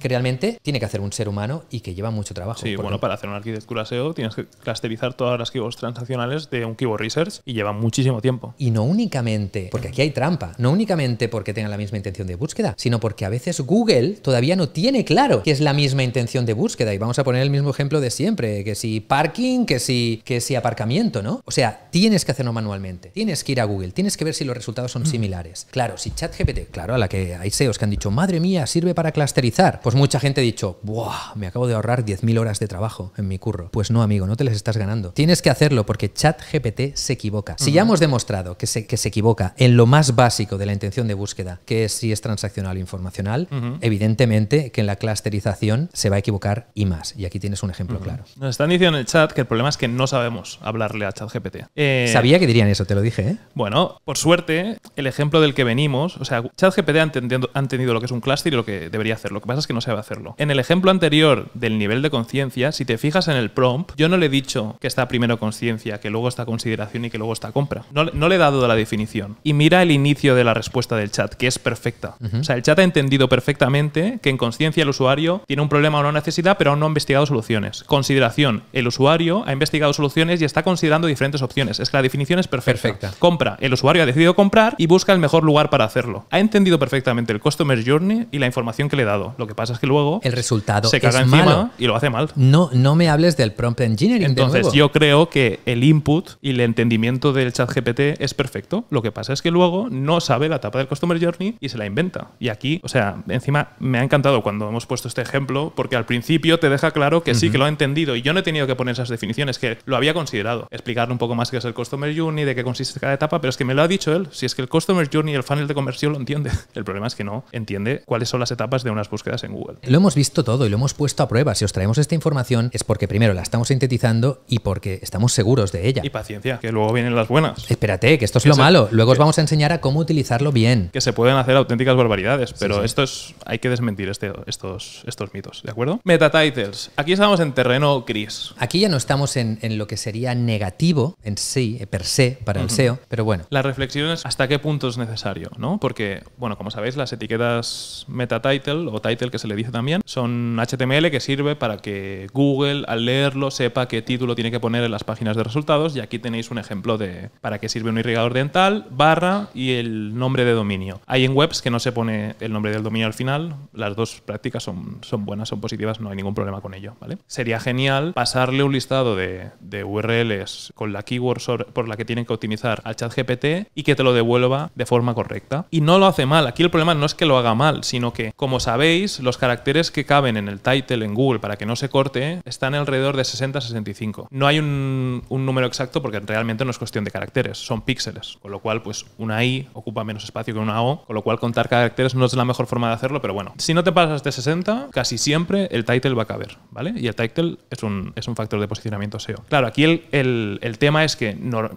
que realmente tiene que hacer un ser humano y que lleva mucho trabajo. Sí, bueno, para hacer una arquitectura SEO tienes que clasterizar todas las keywords transaccionales de un keyword research y lleva muchísimo tiempo. Y no únicamente, porque aquí hay trampa, no únicamente porque tengan la misma intención de búsqueda, sino porque a veces Google todavía no tiene claro que es la misma intención de búsqueda. Y vamos a poner el mismo ejemplo de siempre, que si parking, que si, que si aparcamiento, ¿no? O sea, tienes que hacerlo manualmente, tienes que ir a Google, tienes que ver si los resultados son mm. similares. Claro, si ChatGPT, claro, a la que hay SEOs que han dicho, madre mía, sirve para clusterizar, pues mucha gente ha dicho, ¡buah! Me acabo de ahorrar 10.000 horas de trabajo en mi curro. Pues no, amigo, no te les estás ganando. Tienes que hacerlo porque ChatGPT se equivoca. Si ya hemos demostrado que se, que se equivoca en lo más básico de la intención de búsqueda, que es si es transaccional o informacional, evidentemente que en la clusterización se va a equivocar y más. Y aquí tienes un ejemplo claro. Nos están diciendo en el chat que el problema es que no sabemos hablarle a ChatGPT. Eh, Sabía que dirían eso, te lo dije, ¿eh? Bueno, pues suerte, el ejemplo del que venimos, o sea, ChatGPT ha entendido han tenido lo que es un clúster y lo que debería hacer. Lo que pasa es que no sabe hacerlo. En el ejemplo anterior del nivel de conciencia, si te fijas en el prompt, yo no le he dicho que está primero conciencia, que luego está consideración y que luego está compra. No, le he dado la definición. Y mira el inicio de la respuesta del chat, que es perfecta. O sea, el chat ha entendido perfectamente que en conciencia el usuario tiene un problema o una necesidad, pero aún no ha investigado soluciones. Consideración, el usuario ha investigado soluciones y está considerando diferentes opciones. Es que la definición es perfecta. perfecta. Compra, el usuario decidido comprar y busca el mejor lugar para hacerlo. Ha entendido perfectamente el Customer Journey y la información que le he dado. Lo que pasa es que luego el resultado se caga encima y lo hace mal. No, no me hables del prompt engineering. Entonces, yo creo que el input y el entendimiento del chat GPT es perfecto. Lo que pasa es que luego no sabe la etapa del Customer Journey y se la inventa. Y aquí, o sea, encima me ha encantado cuando hemos puesto este ejemplo, porque al principio te deja claro que sí, que lo ha entendido y yo no he tenido que poner esas definiciones, que lo había considerado. Explicarle un poco más qué es el Customer Journey, de qué consiste cada etapa, pero es que me lo ha dicho él, si es que el Customer Journey, y el funnel de conversión lo entiende. El problema es que no entiende cuáles son las etapas de unas búsquedas en Google. Lo hemos visto todo y lo hemos puesto a prueba. Si os traemos esta información es porque primero la estamos sintetizando y porque estamos seguros de ella. Y paciencia, que luego vienen las buenas. Espérate, que esto es lo malo. Luego os vamos a enseñar a cómo utilizarlo bien. Que se pueden hacer auténticas barbaridades, pero esto es, hay que desmentir este, estos, estos mitos, ¿de acuerdo? Meta titles. Aquí estamos en terreno gris. Aquí ya no estamos en, lo que sería negativo en sí, per se, para el SEO, pero bueno. La reflexión hasta qué punto es necesario, ¿no? Porque, bueno, como sabéis, las etiquetas meta title o title que se le dice también son HTML que sirve para que Google al leerlo sepa qué título tiene que poner en las páginas de resultados y aquí tenéis un ejemplo de para qué sirve un irrigador dental, barra y el nombre de dominio. Hay en webs que no se pone el nombre del dominio al final, las dos prácticas son, son buenas, son positivas, no hay ningún problema con ello, ¿vale? Sería genial pasarle un listado de, URLs con la keyword por la que tienen que optimizar al chat GPT y que te lo devuelva de forma correcta. Y no lo hace mal. Aquí el problema no es que lo haga mal, sino que, como sabéis, los caracteres que caben en el title en Google para que no se corte están alrededor de 60-65. No hay un, número exacto porque realmente no es cuestión de caracteres, son píxeles. Con lo cual, pues una I ocupa menos espacio que una O, con lo cual contar caracteres no es la mejor forma de hacerlo, pero bueno. Si no te pasas de 60, casi siempre el title va a caber, ¿vale? Y el title es un, es un factor de posicionamiento SEO. Claro, aquí el, tema es que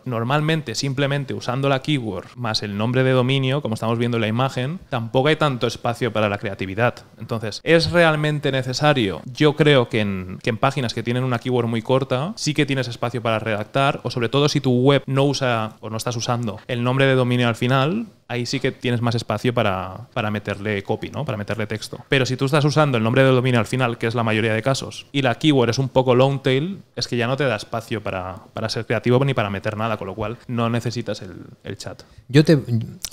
normalmente simplemente usando la keyword más el nombre de dominio, como estamos viendo en la imagen, tampoco hay tanto espacio para la creatividad. Entonces, ¿es realmente necesario? Yo creo que en, que en páginas que tienen una keyword muy corta, sí que tienes espacio para redactar, o sobre todo si tu web no usa o no estás usando el nombre de dominio al final, ahí sí que tienes más espacio para, para, meterle copy, ¿no? Para meterle texto. Pero si tú estás usando el nombre de dominio al final, que es la mayoría de casos, y la keyword es un poco long tail, es que ya no te da espacio para, para ser creativo ni para meter nada, con lo cual no necesitas el, el chat. Yo te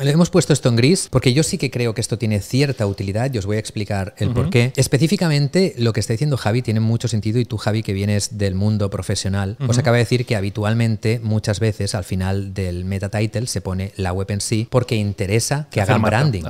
le hemos puesto esto en gris porque yo sí que creo que esto tiene cierta utilidad y os voy a explicar el por qué. Específicamente, lo que está diciendo Javi tiene mucho sentido y tú, Javi, que vienes del mundo profesional, os acaba de decir que habitualmente, muchas veces, al final del meta title se pone la web en sí porque interesa que hagan branding,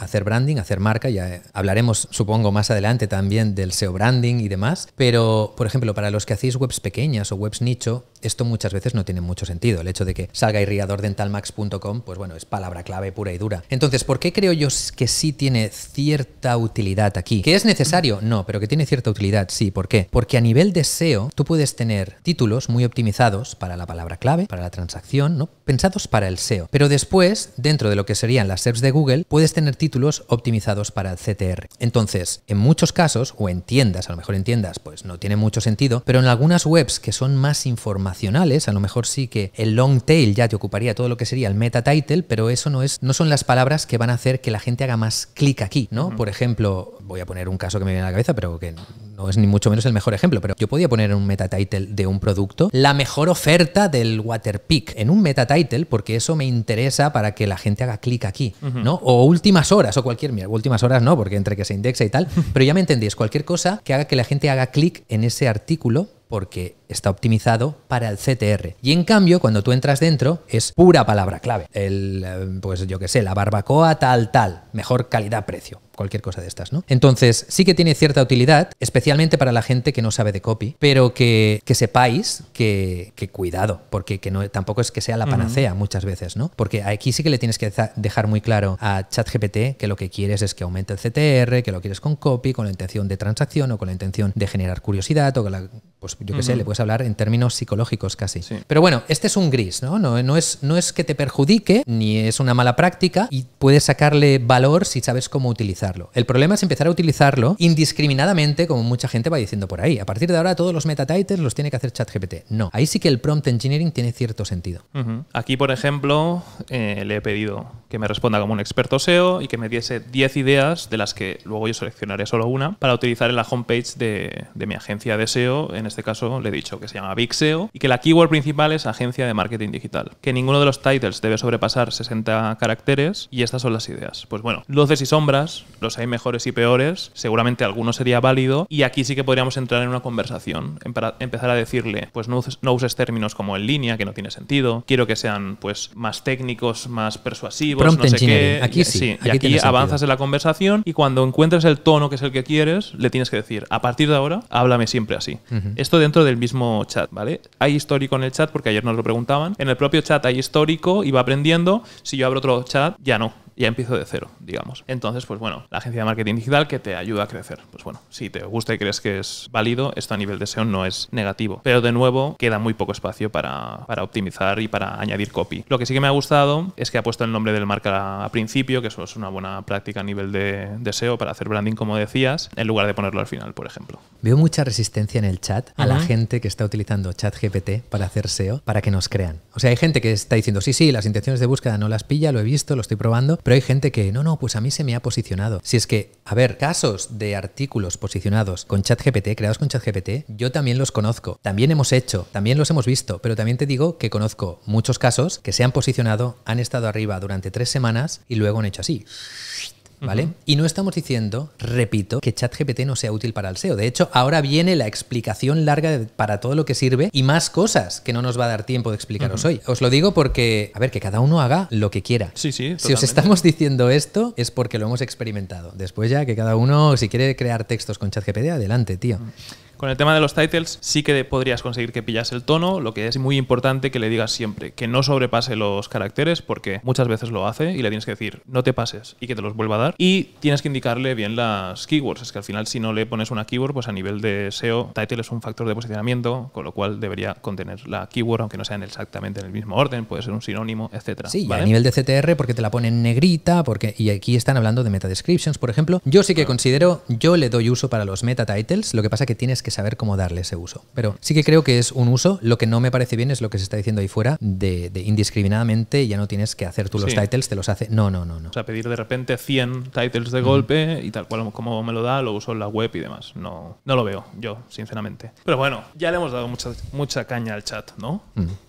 hacer branding, hacer marca. Ya eh, hablaremos, supongo, más adelante también del SEO branding y demás. Pero, por ejemplo, para los que hacéis webs pequeñas o webs nicho, esto muchas veces no tiene mucho sentido. El hecho de que salga dentalmax.com pues bueno, es palabra clave pura y dura. Entonces, ¿por qué creo yo que sí tiene cierta utilidad aquí? ¿Que es necesario? No, pero que tiene cierta utilidad, sí. ¿Por qué? Porque a nivel de SEO, tú puedes tener títulos muy optimizados para la palabra clave, para la transacción, ¿no? Pensados para el SEO. Pero después, dentro de lo que serían las SERPs de Google, puedes tener títulos optimizados para el CTR. Entonces, en muchos casos, o en tiendas, a lo mejor en tiendas, pues no tiene mucho sentido, pero en algunas webs que son más informativas, a lo mejor sí que el long tail ya te ocuparía todo lo que sería el meta title, pero eso no es, no son las palabras que van a hacer que la gente haga más clic aquí, ¿no? Por ejemplo, voy a poner un caso que me viene a la cabeza, pero que no es ni mucho menos el mejor ejemplo, pero yo podía poner en un meta title de un producto la mejor oferta del Waterpik en un meta title porque eso me interesa para que la gente haga clic aquí, ¿no? O últimas horas o cualquier, mira, últimas horas no, porque entre que se indexa y tal, pero ya me entendéis, cualquier cosa que haga que la gente haga clic en ese artículo porque está optimizado para el CTR. Y en cambio, cuando tú entras dentro, es pura palabra clave. El, eh, pues yo qué sé, la barbacoa tal, tal, mejor calidad-precio cualquier cosa de estas, ¿no? Entonces, sí que tiene cierta utilidad, especialmente para la gente que no sabe de copy, pero que, sepáis que, cuidado, porque que no, tampoco es que sea la panacea muchas veces, ¿no? Porque aquí sí que le tienes que dejar muy claro a ChatGPT que lo que quieres es que aumente el CTR, que lo quieres con copy, con la intención de transacción o con la intención de generar curiosidad o con la, pues yo qué sé, le puedes hablar en términos psicológicos casi. Pero bueno, este es un gris, ¿no? es, no es que te perjudique, ni es una mala práctica, y puedes sacarle valor si sabes cómo utilizar el problema es empezar a utilizarlo indiscriminadamente, como mucha gente va diciendo por ahí. A partir de ahora todos los meta los tiene que hacer ChatGPT. No, ahí sí que el prompt engineering tiene cierto sentido. Aquí, por ejemplo, eh, le he pedido que me responda como un experto SEO y que me diese 10 ideas, de las que luego yo seleccionaré solo una, para utilizar en la homepage de, de mi agencia de SEO. En este caso le he dicho que se llama Big SEO y que la keyword principal es agencia de marketing digital. Que ninguno de los titles debe sobrepasar 60 caracteres y estas son las ideas. Pues bueno, luces y sombras los hay mejores y peores, seguramente alguno sería válido, y aquí sí que podríamos entrar en una conversación, empezar a decirle, pues no uses, términos como en línea, que no tiene sentido, quiero que sean pues más técnicos, más persuasivos, no sé qué. Aquí sí. Aquí y aquí avanzas en la conversación y cuando encuentres el tono que es el que quieres, le tienes que decir, a partir de ahora, háblame siempre así. Esto dentro del mismo chat, ¿vale? Hay histórico en el chat, porque ayer nos lo preguntaban. En el propio chat hay histórico y va aprendiendo. Si yo abro otro chat, ya no ya empiezo de cero, digamos. Entonces, pues bueno, la agencia de marketing digital que te ayuda a crecer. Pues bueno, si te gusta y crees que es válido, esto a nivel de SEO no es negativo. Pero de nuevo, queda muy poco espacio para, optimizar y para añadir copy. Lo que sí que me ha gustado es que ha puesto el nombre del marca a principio, que eso es una buena práctica a nivel de, SEO para hacer branding, como decías, en lugar de ponerlo al final, por ejemplo. Veo mucha resistencia en el chat a la gente que está utilizando ChatGPT para hacer SEO para que nos crean. O sea, hay gente que está diciendo, sí, sí, las intenciones de búsqueda no las pilla, lo he visto, lo estoy probando, pero hay gente que, no, no, pues a mí se me ha posicionado. Si es que, a ver, casos de artículos posicionados con ChatGPT, creados con ChatGPT, yo también los conozco, también hemos hecho, también los hemos visto, pero también te digo que conozco muchos casos que se han posicionado, han estado arriba durante tres semanas y luego han hecho así. Y no estamos diciendo, repito, que ChatGPT no sea útil para el SEO. De hecho, ahora viene la explicación larga para todo lo que sirve y más cosas que no nos va a dar tiempo de explicaros hoy. Os lo digo porque, a ver, que cada uno haga lo que quiera. Sí, sí. Si os estamos diciendo esto es porque lo hemos experimentado. Después ya que cada uno, si quiere crear textos con ChatGPT, adelante, tío. Con el tema de los titles sí que podrías conseguir que pillas el tono, lo que es muy importante que le digas siempre, que no sobrepase los caracteres porque muchas veces lo hace y le tienes que decir no te pases y que te los vuelva a dar. Y tienes que indicarle bien las keywords, es que al final si no le pones una keyword, pues a nivel de SEO, title es un factor de posicionamiento, con lo cual debería contener la keyword, aunque no sean exactamente en el mismo orden, puede ser un sinónimo, etcétera. Sí, a nivel de CTR porque te la ponen negrita, porque y aquí están hablando de meta descriptions, por ejemplo. Yo sí que considero, yo le doy uso para los meta titles, lo que pasa que tienes que que saber cómo darle ese uso. Pero sí que creo que es un uso. Lo que no me parece bien es lo que se está diciendo ahí fuera de, indiscriminadamente ya no tienes que hacer tú los titles, te los hace. No, no, no, no. O sea, pedir de repente 100 titles de golpe y tal cual como me lo da, lo uso en la web y demás. No, no lo veo yo, sinceramente. Pero bueno, ya le hemos dado mucha, mucha caña al chat, ¿no?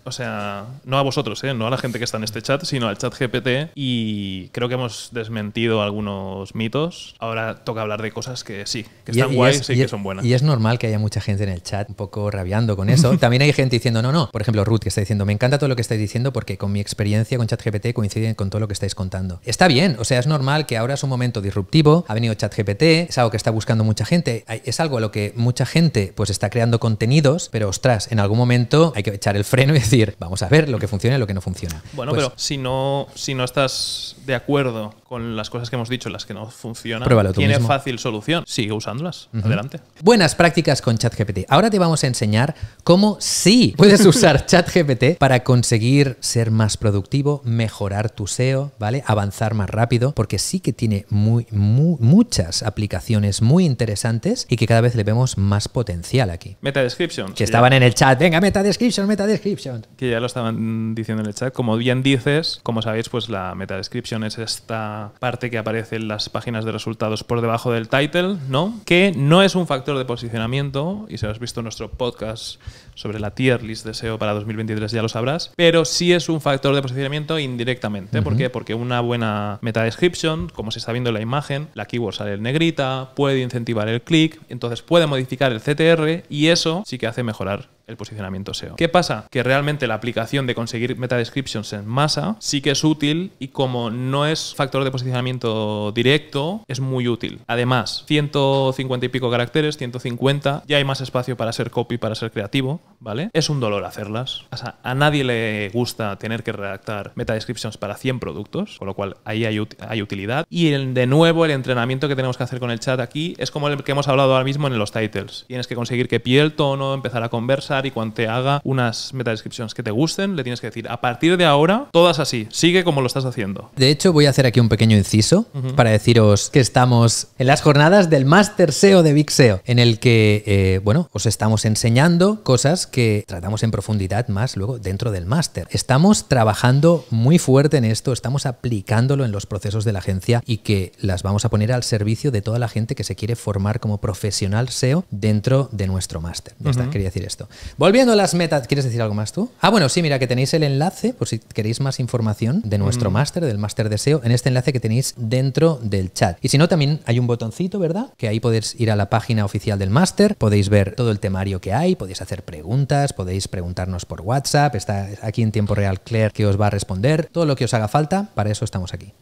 o sea, no a vosotros, ¿eh? no a la gente que está en este chat, sino al chat GPT y creo que hemos desmentido algunos mitos. Ahora toca hablar de cosas que sí, que están guays y, que son buenas. Y es normal que haya mucha gente en el chat un poco rabiando con eso. También hay gente diciendo, no, no. Por ejemplo, Ruth que está diciendo, me encanta todo lo que estáis diciendo porque con mi experiencia con chat GPT coinciden con todo lo que estáis contando. Está bien, o sea, es normal que ahora es un momento disruptivo, ha venido GPT, es algo que está buscando mucha gente, es algo a lo que mucha gente pues está creando contenidos, pero ostras, en algún momento hay que echar el freno y decir, vamos a ver lo que funciona y lo que no funciona. Bueno, pues pero si no, si no estás de acuerdo con las cosas que hemos dicho, las que no funcionan, tiene fácil solución. Sigue usándolas. Adelante. Buenas prácticas con ChatGPT. Ahora te vamos a enseñar cómo sí puedes usar ChatGPT para conseguir ser más productivo, mejorar tu SEO, ¿vale? Avanzar más rápido, porque sí que tiene muy, muchas aplicaciones muy interesantes y que cada vez le vemos más potencial aquí. Meta description. Que estaban en el chat. Venga, meta description, meta description que ya lo estaban diciendo en el chat. Como bien dices, como sabéis, pues la meta es esta parte que aparece en las páginas de resultados por debajo del title, ¿no? Que no es un factor de posicionamiento, y si has visto nuestro podcast sobre la tier list de SEO para 2023 ya lo sabrás, pero sí es un factor de posicionamiento indirectamente. ¿Por qué? Porque una buena meta description, como se está viendo en la imagen, la keyword sale en negrita, puede incentivar el clic, entonces puede modificar el CTR y eso sí que hace mejorar el posicionamiento SEO. ¿Qué pasa? Que realmente la aplicación de conseguir meta descriptions en masa sí que es útil y como no es factor de posicionamiento directo, es muy útil. Además, 150 y pico caracteres, 150, ya hay más espacio para ser copy, para ser creativo. ¿vale? Es un dolor hacerlas. O sea, a nadie le gusta tener que redactar meta descriptions para 100 productos, con lo cual ahí hay, utilidad. Y de nuevo, el entrenamiento que tenemos que hacer con el chat aquí es como el que hemos hablado ahora mismo en los titles. Tienes que conseguir que pille el tono, empezar a conversar y cuando te haga unas meta descriptions que te gusten, le tienes que decir, a partir de ahora, todas así, sigue como lo estás haciendo. De hecho, voy a hacer aquí un pequeño inciso para deciros que estamos en las jornadas del Master SEO de Big SEO, en el que, eh, bueno, os estamos enseñando cosas que tratamos en profundidad más luego dentro del máster. Estamos trabajando muy fuerte en esto, estamos aplicándolo en los procesos de la agencia y que las vamos a poner al servicio de toda la gente que se quiere formar como profesional SEO dentro de nuestro máster. Ya quería decir esto. Volviendo a las metas, ¿quieres decir algo más tú? Ah, bueno, sí, mira que tenéis el enlace por si queréis más información de nuestro mm. máster, del máster de SEO, en este enlace que tenéis dentro del chat. Y si no, también hay un botoncito, ¿verdad? Que ahí podéis ir a la página oficial del máster, podéis ver todo el temario que hay, podéis hacer preguntas preguntas, podéis preguntarnos por WhatsApp, está aquí en tiempo real Claire que os va a responder, todo lo que os haga falta, para eso estamos aquí.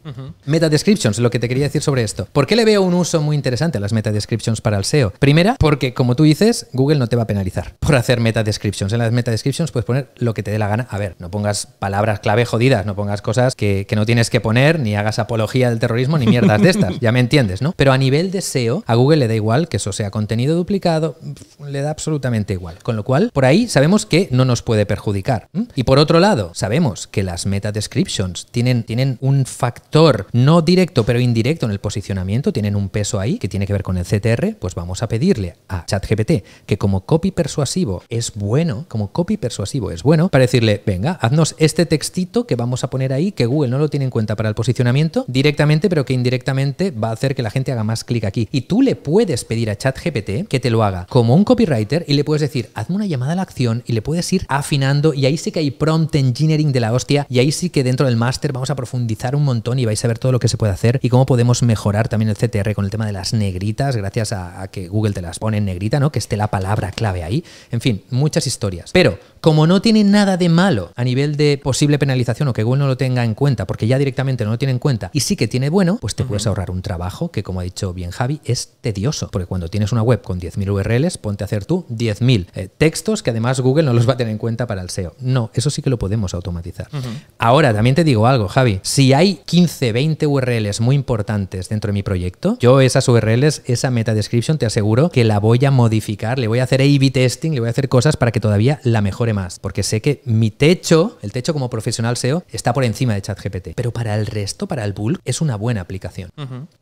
Meta descriptions, lo que te quería decir sobre esto. ¿Por qué le veo un uso muy interesante a las meta descriptions para el SEO? Primera, porque como tú dices, Google no te va a penalizar por hacer meta descriptions. En las meta descriptions puedes poner lo que te dé la gana. A ver, no pongas palabras clave jodidas, no pongas cosas que, que no tienes que poner, ni hagas apología del terrorismo, ni mierdas de estas. Ya me entiendes, ¿no? Pero a nivel de SEO, a Google le da igual que eso sea contenido duplicado, le da absolutamente igual. Con lo cual, por ahí sabemos que no nos puede perjudicar. Y por otro lado, sabemos que las meta descriptions tienen, tienen un factor no directo pero indirecto en el posicionamiento, tienen un peso ahí que tiene que ver con el CTR, pues vamos a pedirle a ChatGPT que como copy persuasivo es bueno, como copy persuasivo es bueno, para decirle, venga, haznos este textito que vamos a poner ahí, que Google no lo tiene en cuenta para el posicionamiento directamente, pero que indirectamente va a hacer que la gente haga más clic aquí. Y tú le puedes pedir a ChatGPT que te lo haga como un copywriter y le puedes decir, hazme una llamada llamada a la acción y le puedes ir afinando y ahí sí que hay prompt engineering de la hostia y ahí sí que dentro del máster vamos a profundizar un montón y vais a ver todo lo que se puede hacer y cómo podemos mejorar también el CTR con el tema de las negritas gracias a, a que Google te las pone en negrita, ¿no? Que esté la palabra clave ahí. En fin, muchas historias. Pero como no tiene nada de malo a nivel de posible penalización o que Google no lo tenga en cuenta, porque ya directamente no lo tiene en cuenta y sí que tiene bueno, pues te puedes ahorrar un trabajo que, como ha dicho bien Javi, es tedioso. Porque cuando tienes una web con 10.000 URLs, ponte a hacer tú 10.000 eh, textos que además Google no los va a tener en cuenta para el SEO. No, eso sí que lo podemos automatizar. Ahora, también te digo algo, Javi. Si hay 15, 20 URLs muy importantes dentro de mi proyecto, yo esas URLs, esa meta description, te aseguro que la voy a modificar, le voy a hacer A-B testing, le voy a hacer cosas para que todavía la mejor más, porque sé que mi techo, el techo como profesional SEO, está por encima de ChatGPT. Pero para el resto, para el bulk, es una buena aplicación.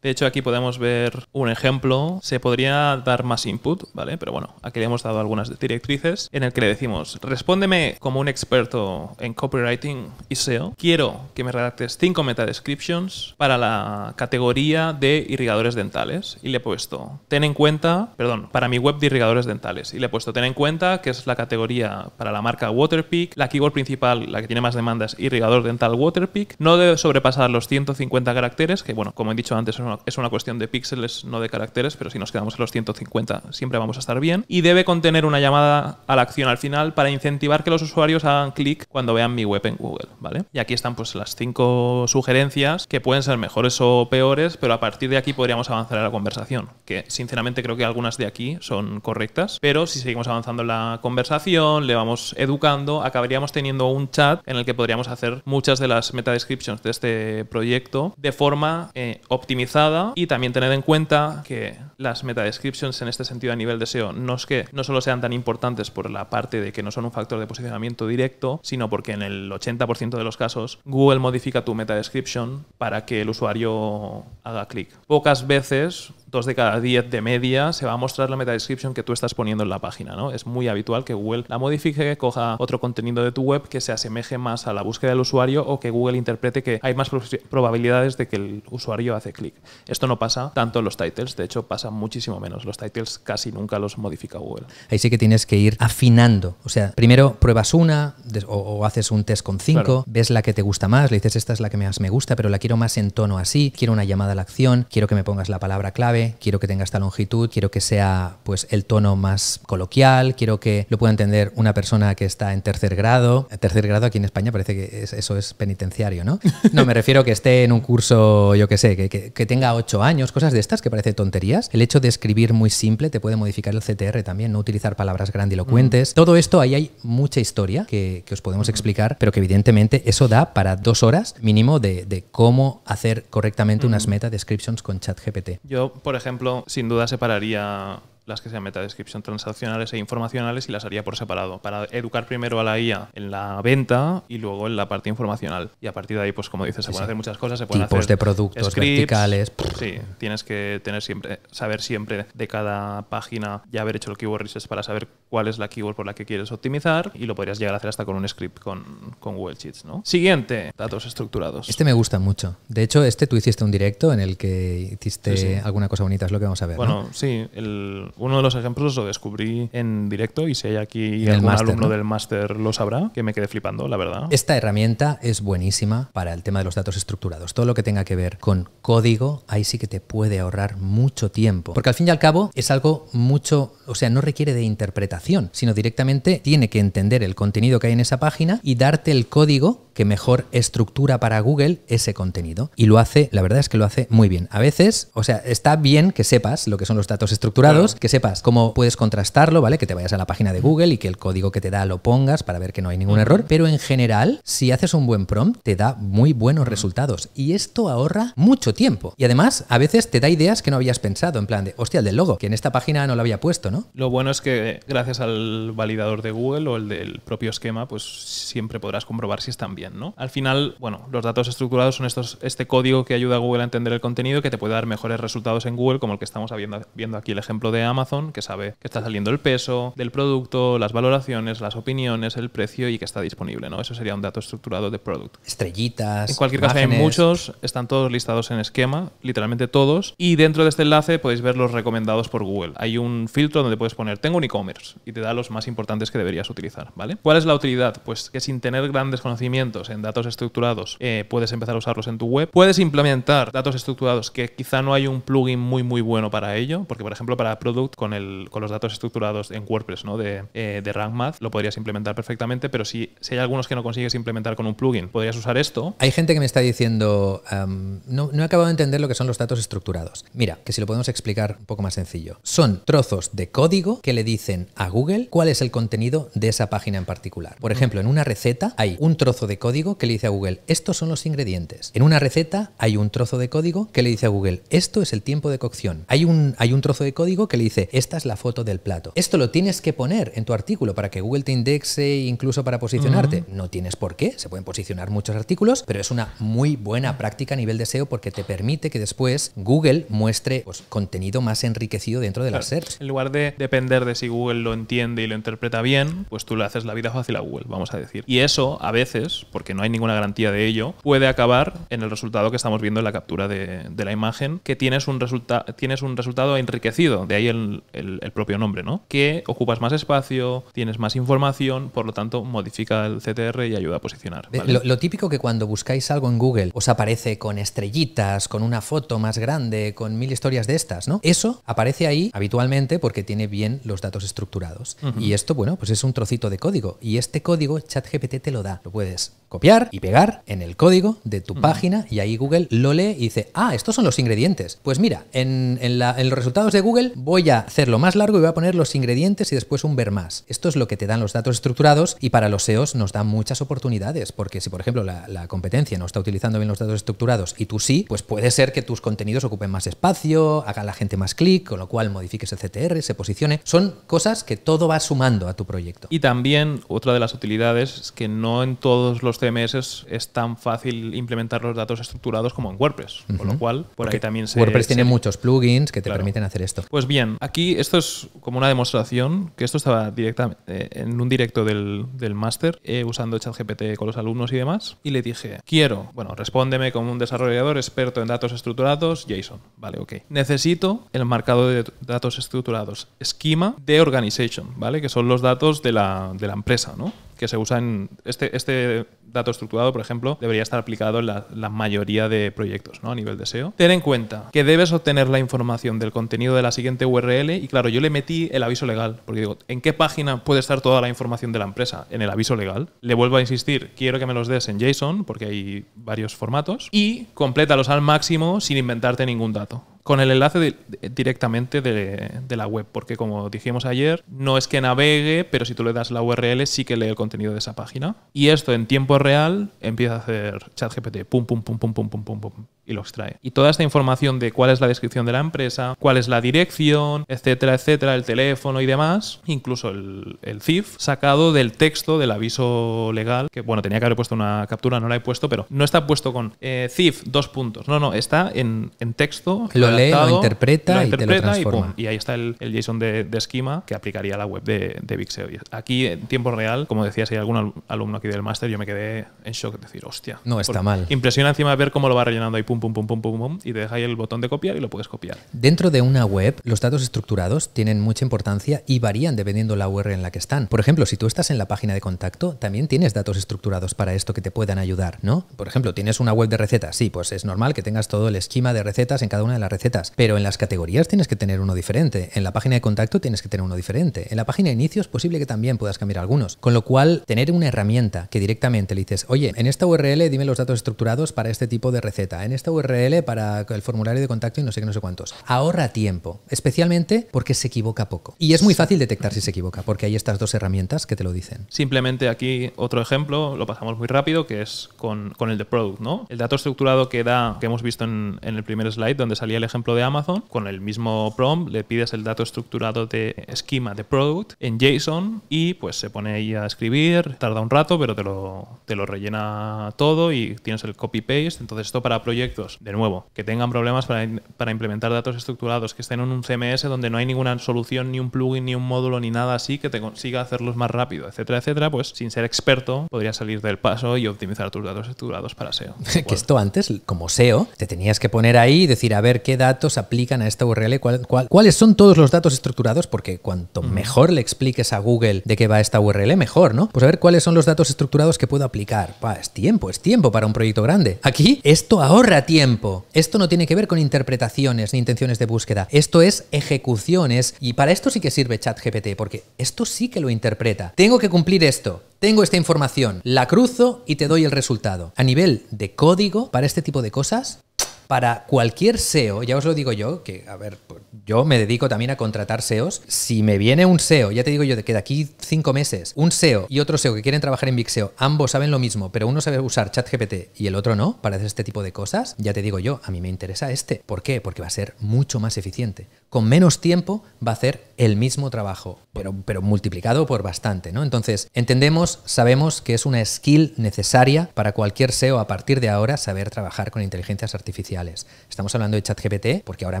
De hecho, aquí podemos ver un ejemplo. Se podría dar más input, ¿vale? Pero bueno, aquí le hemos dado algunas directrices en el que le decimos, respóndeme como un experto en copywriting y SEO. Quiero que me redactes 5 meta descriptions para la categoría de irrigadores dentales. Y le he puesto, ten en cuenta, perdón, para mi web de irrigadores dentales. Y le he puesto, ten en cuenta que es la categoría para la marca Waterpeak, La keyword principal, la que tiene más demandas irrigador dental Waterpeak No debe sobrepasar los 150 caracteres, que bueno, como he dicho antes, es una, cuestión de píxeles, no de caracteres, pero si nos quedamos en los 150 siempre vamos a estar bien. Y debe contener una llamada a la acción al final para incentivar que los usuarios hagan clic cuando vean mi web en Google, ¿vale? Y aquí están pues las cinco sugerencias que pueden ser mejores o peores, pero a partir de aquí podríamos avanzar a la conversación, que sinceramente creo que algunas de aquí son correctas, pero si seguimos avanzando en la conversación, le vamos educando, acabaríamos teniendo un chat en el que podríamos hacer muchas de las meta descriptions de este proyecto de forma eh, optimizada y también tener en cuenta que las meta descriptions en este sentido a nivel de SEO no es que no solo sean tan importantes por la parte de que no son un factor de posicionamiento directo, sino porque en el 80% de los casos Google modifica tu meta description para que el usuario haga clic. Pocas veces dos de cada diez de media se va a mostrar la meta description que tú estás poniendo en la página. ¿no? Es muy habitual que Google la modifique, coja otro contenido de tu web que se asemeje más a la búsqueda del usuario o que Google interprete que hay más probabilidades de que el usuario hace clic. Esto no pasa tanto en los titles, de hecho pasa muchísimo menos. Los titles casi nunca los modifica Google. Ahí sí que tienes que ir afinando. O sea, primero pruebas una o, haces un test con cinco, ves la que te gusta más, le dices esta es la que más me gusta, pero la quiero más en tono así, quiero una llamada a la acción, quiero que me pongas la palabra clave, quiero que tenga esta longitud, quiero que sea pues el tono más coloquial, quiero que lo pueda entender una persona que está en tercer grado. tercer grado aquí en España parece que eso es penitenciario, ¿no? No, me refiero que esté en un curso, yo qué sé, que, tenga ocho años, cosas de estas que parece tonterías. El hecho de escribir muy simple te puede modificar el CTR también, no utilizar palabras grandilocuentes. Mm. Todo esto, ahí hay mucha historia que, os podemos mm. explicar, pero que evidentemente eso da para dos horas mínimo de, cómo hacer correctamente mm. unas meta descriptions con ChatGPT. Yo, por por ejemplo, sin duda separaría las que sean metadescripción transaccionales e informacionales y las haría por separado, para educar primero a la IA en la venta y luego en la parte informacional. Y a partir de ahí, pues como dices, se pueden hacer muchas cosas, Tipos de productos verticales. Sí, tienes que tener siempre, saber siempre de cada página, ya haber hecho el keyword research para saber cuál es la keyword por la que quieres optimizar y lo podrías llegar a hacer hasta con un script con, con Google Sheets, ¿no? Siguiente, datos estructurados. Este me gusta mucho. De hecho, este tú hiciste un directo en el que hiciste alguna cosa bonita, es lo que vamos a ver. Bueno, sí, el, uno de los ejemplos lo descubrí en directo y si hay aquí algún alumno del máster lo sabrá, que me quedé flipando, la verdad. Esta herramienta es buenísima para el tema de los datos estructurados. Todo lo que tenga que ver con código, ahí sí que te puede ahorrar mucho tiempo. Porque al fin y al cabo es algo mucho, o sea, no requiere de interpretación, sino directamente tiene que entender el contenido que hay en esa página y darte el código que mejor estructura para Google ese contenido. Y lo hace, la verdad es que lo hace muy bien. A veces, o sea, está bien que sepas lo que son los datos estructurados, que sepas cómo puedes contrastarlo, ¿vale? Que te vayas a la página de Google y que el código que te da lo pongas para ver que no hay ningún error. Pero en general, si haces un buen prompt, te da muy buenos resultados. Y esto ahorra mucho tiempo. Y además, a veces te da ideas que no habías pensado, en plan de, hostia, el del logo, que en esta página no lo había puesto, ¿no? Lo bueno es que eh, gracias al validador de Google o el del propio esquema, pues siempre podrás comprobar si están bien al final, bueno, los datos estructurados son estos, este código que ayuda a Google a entender el contenido, que te puede dar mejores resultados en Google, como el que estamos viendo, aquí el ejemplo de Amazon, que sabe que está saliendo el peso del producto, las valoraciones, las opiniones, el precio y que está disponible, Eso sería un dato estructurado de product. Estrellitas. En cualquier caso, hay muchos, están todos listados en esquema, literalmente todos, y dentro de este enlace podéis ver los recomendados por Google. Hay un filtro donde puedes poner tengo un e-commerce y te da los más importantes que deberías utilizar, ¿vale? ¿Cuál es la utilidad? Pues que sin tener grandes conocimientos en datos estructurados, eh, puedes empezar a usarlos en tu web. Puedes implementar datos estructurados que quizá no hay un plugin muy muy bueno para ello, porque por ejemplo para Product con, el, con los datos estructurados en WordPress ¿no? de, eh, Rank lo podrías implementar perfectamente, pero si, hay algunos que no consigues implementar con un plugin, podrías usar esto. Hay gente que me está diciendo, no, no he acabado de entender lo que son los datos estructurados. Mira, que si lo podemos explicar un poco más sencillo. Son trozos de código que le dicen a Google cuál es el contenido de esa página en particular. Por ejemplo, en una receta hay un trozo de código que le dice a Google, estos son los ingredientes. En una receta hay un trozo de código que le dice a Google, esto es el tiempo de cocción. Hay un, hay un trozo de código que le dice, esta es la foto del plato. Esto lo tienes que poner en tu artículo para que Google te indexe, incluso para posicionarte. No tienes por qué, se pueden posicionar muchos artículos, pero es una muy buena práctica a nivel de SEO porque te permite que después Google muestre pues, contenido más enriquecido dentro de las SERPs. En lugar de depender de si Google lo entiende y lo interpreta bien, pues tú le haces la vida fácil a Google, vamos a decir. Y eso a veces porque no hay ninguna garantía de ello, puede acabar en el resultado que estamos viendo en la captura de, la imagen, que tienes un, resulta tienes un resultado enriquecido, de ahí el, el, propio nombre, ¿no? Que ocupas más espacio, tienes más información, por lo tanto modifica el CTR y ayuda a posicionar. Lo, típico que cuando buscáis algo en Google os aparece con estrellitas, con una foto más grande, con mil historias de estas, ¿no? Eso aparece ahí habitualmente porque tiene bien los datos estructurados. Y esto, bueno, pues es un trocito de código. Y este código ChatGPT te lo da. Lo puedes copiar y pegar en el código de tu página y ahí Google lo lee y dice, ah, estos son los ingredientes. Pues mira, en, los resultados de Google voy a hacerlo más largo y voy a poner los ingredientes y después un ver más. Esto es lo que te dan los datos estructurados y para los SEOs nos dan muchas oportunidades, porque si por ejemplo la, la competencia no está utilizando bien los datos estructurados y tú sí, pues puede ser que tus contenidos ocupen más espacio, haga la gente más clic, con lo cual modifiques el CTR, se posicione. Son cosas que todo va sumando a tu proyecto. Y también otra de las utilidades es que no en todos los CMS es tan fácil implementar los datos estructurados como en WordPress, con lo cual por ahí también se... WordPress tiene muchos plugins que te permiten hacer esto. Pues bien, aquí esto es como una demostración, que esto estaba directamente eh, en un directo del, máster, eh, usando ChatGPT con los alumnos y demás, y le dije, quiero, bueno, respóndeme como un desarrollador experto en datos estructurados, JSON, vale, ok. Necesito el marcado de datos estructurados, esquema de organization, ¿vale? Que son los datos de la, de la empresa, ¿no? que se usa en este, este dato estructurado, por ejemplo, debería estar aplicado en la, mayoría de proyectos ¿no? a nivel de e Ten en cuenta que debes obtener la información del contenido de la siguiente URL y claro, yo le metí el aviso legal, porque digo, ¿en qué página puede estar toda la información de la empresa? En el aviso legal. Le vuelvo a insistir, quiero que me los des en JSON, porque hay varios formatos, y complétalos al máximo sin inventarte ningún dato con el enlace directamente de, la web, porque como dijimos ayer, no es que navegue, pero si tú le das la URL sí que lee el contenido de esa página. Y esto en tiempo real empieza a hacer ChatGPT, pum, pum, pum, pum, pum, pum, pum, pum, y lo extrae. Y toda esta información de cuál es la descripción de la empresa, cuál es la dirección, etcétera, etcétera, el teléfono y demás, incluso el, CIF, sacado del texto del aviso legal, que bueno, tenía que haber puesto una captura, no la he puesto, pero no está puesto con eh, CIF, dos puntos, no, no, está en, en texto lo interpreta, y, te lo transforma. Y, ahí está el, JSON de, esquema que aplicaría la web de, de Big Aquí, en tiempo real, como decía, si hay algún alumno aquí del máster, yo me quedé en shock, decir, hostia. No está mal. Impresiona encima ver cómo lo va rellenando ahí, pum, pum, pum, pum, pum, pum, y te deja ahí el botón de copiar y lo puedes copiar. Dentro de una web, los datos estructurados tienen mucha importancia y varían dependiendo la URL en la que están. Por ejemplo, si tú estás en la página de contacto, también tienes datos estructurados para esto que te puedan ayudar, ¿no? Por ejemplo, tienes una web de recetas, sí, pues es normal que tengas todo el esquema de recetas en cada una de las recetas pero en las categorías tienes que tener uno diferente, en la página de contacto tienes que tener uno diferente, en la página de inicio es posible que también puedas cambiar algunos, con lo cual tener una herramienta que directamente le dices, oye, en esta URL dime los datos estructurados para este tipo de receta, en esta URL para el formulario de contacto y no sé qué, no sé cuántos, ahorra tiempo, especialmente porque se equivoca poco. Y es muy fácil detectar si se equivoca, porque hay estas dos herramientas que te lo dicen. Simplemente aquí otro ejemplo, lo pasamos muy rápido, que es con, el de product, ¿no? El dato estructurado que da, que hemos visto en, en el primer slide, donde salía el ejemplo ejemplo, de Amazon, con el mismo prompt le pides el dato estructurado de esquema de product en JSON y pues se pone ahí a escribir, tarda un rato, pero te lo, te lo rellena todo y tienes el copy-paste. Entonces esto para proyectos, de nuevo, que tengan problemas para, para implementar datos estructurados, que estén en un CMS donde no hay ninguna solución, ni un plugin, ni un módulo, ni nada así que te consiga hacerlos más rápido, etcétera, etcétera, pues sin ser experto podrías salir del paso y optimizar tus datos estructurados para SEO. que esto antes, como SEO, te tenías que poner ahí y decir, a ver, qué datos aplican a esta URL, cuáles son todos los datos estructurados, porque cuanto mejor le expliques a Google de qué va esta URL, mejor, ¿no? Pues a ver cuáles son los datos estructurados que puedo aplicar. es tiempo, es tiempo para un proyecto grande. Aquí esto ahorra tiempo. Esto no tiene que ver con interpretaciones ni intenciones de búsqueda. Esto es ejecuciones y para esto sí que sirve ChatGPT, porque esto sí que lo interpreta. Tengo que cumplir esto. Tengo esta información, la cruzo y te doy el resultado. A nivel de código, para este tipo de cosas, para cualquier SEO, ya os lo digo yo, que a ver, pues, yo me dedico también a contratar SEOs, si me viene un SEO, ya te digo yo de que de aquí cinco meses, un SEO y otro SEO que quieren trabajar en Big SEO, ambos saben lo mismo, pero uno sabe usar ChatGPT y el otro no, para hacer este tipo de cosas, ya te digo yo, a mí me interesa este. ¿Por qué? Porque va a ser mucho más eficiente con menos tiempo va a hacer el mismo trabajo, pero, pero, multiplicado por bastante, ¿no? Entonces, entendemos, sabemos que es una skill necesaria para cualquier SEO a partir de ahora saber trabajar con inteligencias artificiales. Estamos hablando de ChatGPT porque ahora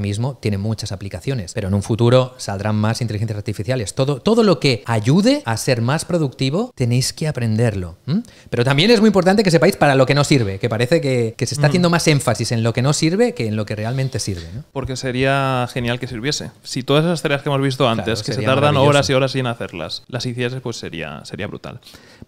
mismo tiene muchas aplicaciones, pero en un futuro saldrán más inteligencias artificiales. Todo, todo lo que ayude a ser más productivo tenéis que aprenderlo. Pero también es muy importante que sepáis para lo que no sirve, que parece que, se está mm. haciendo más énfasis en lo que no sirve que en lo que realmente sirve. Porque sería genial que sirviera si todas esas tareas que hemos visto antes, que se tardan horas y horas en hacerlas, las hiciese, pues sería, sería brutal.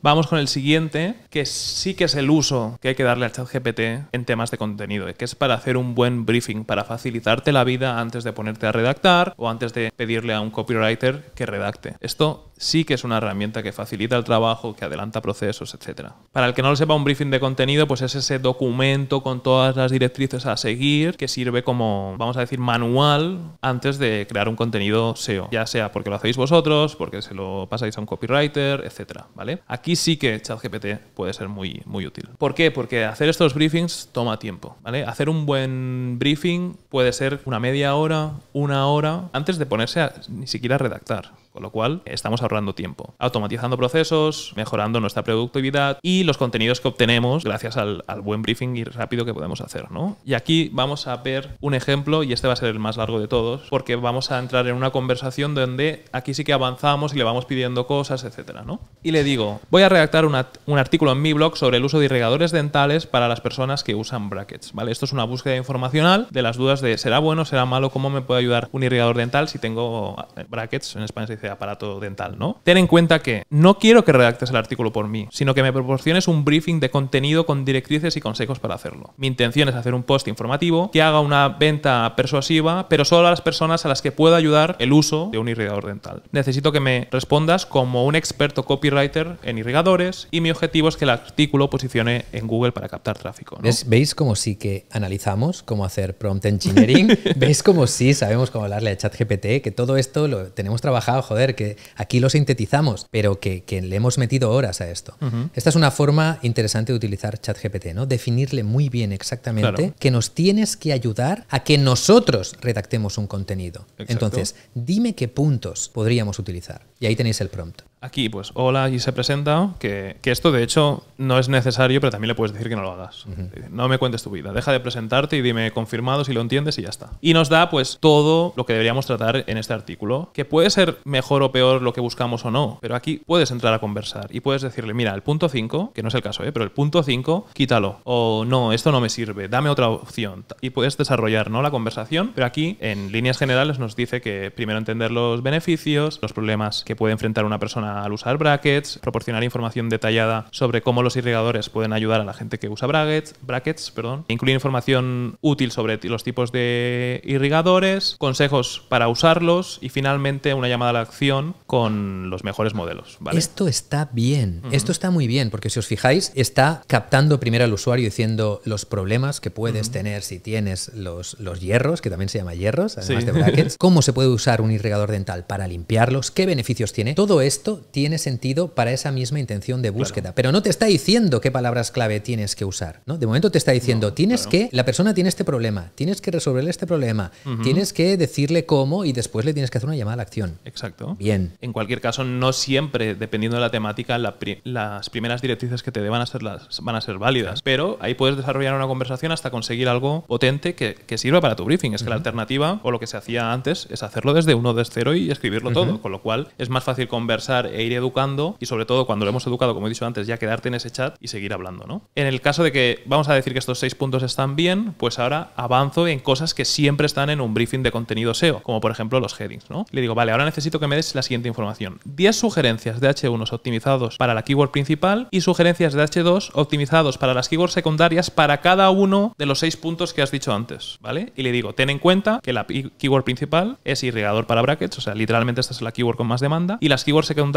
Vamos con el siguiente, que sí que es el uso que hay que darle al chat GPT en temas de contenido, que es para hacer un buen briefing, para facilitarte la vida antes de ponerte a redactar o antes de pedirle a un copywriter que redacte. Esto sí que es una herramienta que facilita el trabajo, que adelanta procesos, etc. Para el que no lo sepa, un briefing de contenido pues es ese documento con todas las directrices a seguir que sirve como, vamos a decir, manual antes de crear un contenido SEO, ya sea porque lo hacéis vosotros, porque se lo pasáis a un copywriter, etc. ¿vale? Aquí sí que ChatGPT puede ser muy, muy útil. ¿Por qué? Porque hacer estos briefings toma tiempo. ¿vale? Hacer un buen briefing puede ser una media hora, una hora, antes de ponerse a ni siquiera a redactar. Con lo cual, estamos ahorrando tiempo, automatizando procesos, mejorando nuestra productividad y los contenidos que obtenemos gracias al, buen briefing y rápido que podemos hacer. ¿no? Y aquí vamos a ver un ejemplo, y este va a ser el más largo de todos, porque vamos a entrar en una conversación donde aquí sí que avanzamos y le vamos pidiendo cosas, etcétera, ¿no? Y le digo, voy a redactar un artículo en mi blog sobre el uso de irrigadores dentales para las personas que usan brackets, ¿vale? Esto es una búsqueda informacional de las dudas de ¿será bueno, será malo, cómo me puede ayudar un irrigador dental si tengo eh, brackets, en español se aparato dental, ¿no? Ten en cuenta que no quiero que redactes el artículo por mí, sino que me proporciones un briefing de contenido con directrices y consejos para hacerlo. Mi intención es hacer un post informativo que haga una venta persuasiva, pero solo a las personas a las que pueda ayudar el uso de un irrigador dental. Necesito que me respondas como un experto copywriter en irrigadores y mi objetivo es que el artículo posicione en Google para captar tráfico. ¿Veis como sí que analizamos cómo hacer prompt engineering? ¿Veis como sí sabemos cómo hablarle a ChatGPT? Que todo esto lo tenemos trabajado, joder, que aquí lo sintetizamos, pero que, le hemos metido horas a esto. Esta es una forma interesante de utilizar ChatGPT, ¿no? Definirle muy bien exactamente que nos tienes que ayudar a que nosotros redactemos un contenido. Entonces, dime qué puntos podríamos utilizar. Y ahí tenéis el prompt. Aquí, pues, hola, y se presenta, que, que, esto de hecho no es necesario, pero también le puedes decir que no lo hagas. No me cuentes tu vida, deja de presentarte y dime confirmado si lo entiendes y ya está. Y nos da, pues, todo lo que deberíamos tratar en este artículo, que puede ser mejor o peor lo que buscamos o no, pero aquí puedes entrar a conversar y puedes decirle, mira, el punto 5, que no es el caso, ¿eh? pero el punto 5, quítalo, o no, esto no me sirve, dame otra opción. Y puedes desarrollar, ¿no? La conversación, pero aquí, en líneas generales, nos dice que primero entender los beneficios, los problemas que puede enfrentar una persona al usar brackets, proporcionar información detallada sobre cómo los irrigadores pueden ayudar a la gente que usa brackets, brackets perdón, e incluir información útil sobre los tipos de irrigadores, consejos para usarlos y finalmente una llamada a la acción con los mejores modelos. ¿vale? Esto está bien, esto está muy bien, porque si os fijáis, está captando primero al usuario diciendo los problemas que puedes tener si tienes los, los hierros, que también se llama hierros, además de brackets, cómo se puede usar un irrigador dental para limpiarlos, qué beneficios tiene. Todo esto tiene sentido para esa misma intención de búsqueda. Pero no te está diciendo qué palabras clave tienes que usar. ¿no? De momento te está diciendo, tienes que, la persona tiene este problema, tienes que resolverle este problema, tienes que decirle cómo y después le tienes que hacer una llamada a la acción. Exacto. Bien. En cualquier caso, no siempre, dependiendo de la temática, las primeras directrices que te dé van a ser, las, van a ser válidas. Pero ahí puedes desarrollar una conversación hasta conseguir algo potente que, sirva para tu briefing. Es que la alternativa o lo que se hacía antes es hacerlo desde uno de cero y escribirlo todo, con lo cual es más fácil conversar e ir educando y sobre todo cuando lo hemos educado, como he dicho antes, ya quedarte en ese chat y seguir hablando, ¿no? En el caso de que vamos a decir que estos seis puntos están bien, pues ahora avanzo en cosas que siempre están en un briefing de contenido SEO, como por ejemplo los headings, ¿no? Le digo, vale, ahora necesito que me des la siguiente información. 10 sugerencias de H1 optimizados para la keyword principal y sugerencias de H2 optimizados para las keywords secundarias para cada uno de los seis puntos que has dicho antes, ¿vale? Y le digo, ten en cuenta que la keyword principal es irrigador para brackets, o sea, literalmente esta es la keyword con más demanda, y las keywords secundarias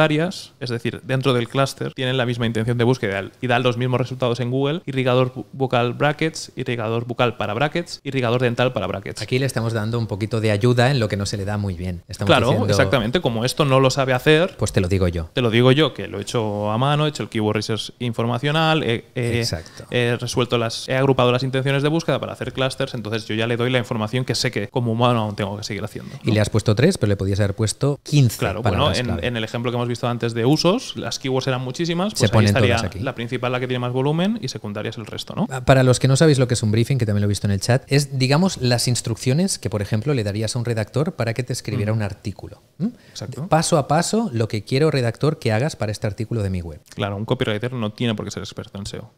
es decir, dentro del clúster, tienen la misma intención de búsqueda y dan los mismos resultados en Google, irrigador bucal brackets, irrigador bucal para brackets, irrigador dental para brackets. Aquí le estamos dando un poquito de ayuda en lo que no se le da muy bien. Estamos claro, exactamente, como esto no lo sabe hacer, pues te lo digo yo. Te lo digo yo, que lo he hecho a mano, he hecho el keyword research informacional, he, resuelto las, he agrupado las intenciones de búsqueda para hacer clusters, entonces yo ya le doy la información que sé que como humano tengo que seguir haciendo. Y le has puesto tres, pero le podías haber puesto 15. Claro, bueno, en, en el ejemplo que hemos visto antes de usos, las keywords eran muchísimas, pues estaría la principal la que tiene más volumen y secundaria es el resto, ¿no? Ah, para los que no sabéis lo que es un briefing, que también lo he visto en el chat, es, digamos, las instrucciones que, por ejemplo, le darías a un redactor para que te escribiera mm. un artículo. Paso a paso, lo que quiero, redactor, que hagas para este artículo de mi web. Claro, un copywriter no tiene por qué ser experto en SEO,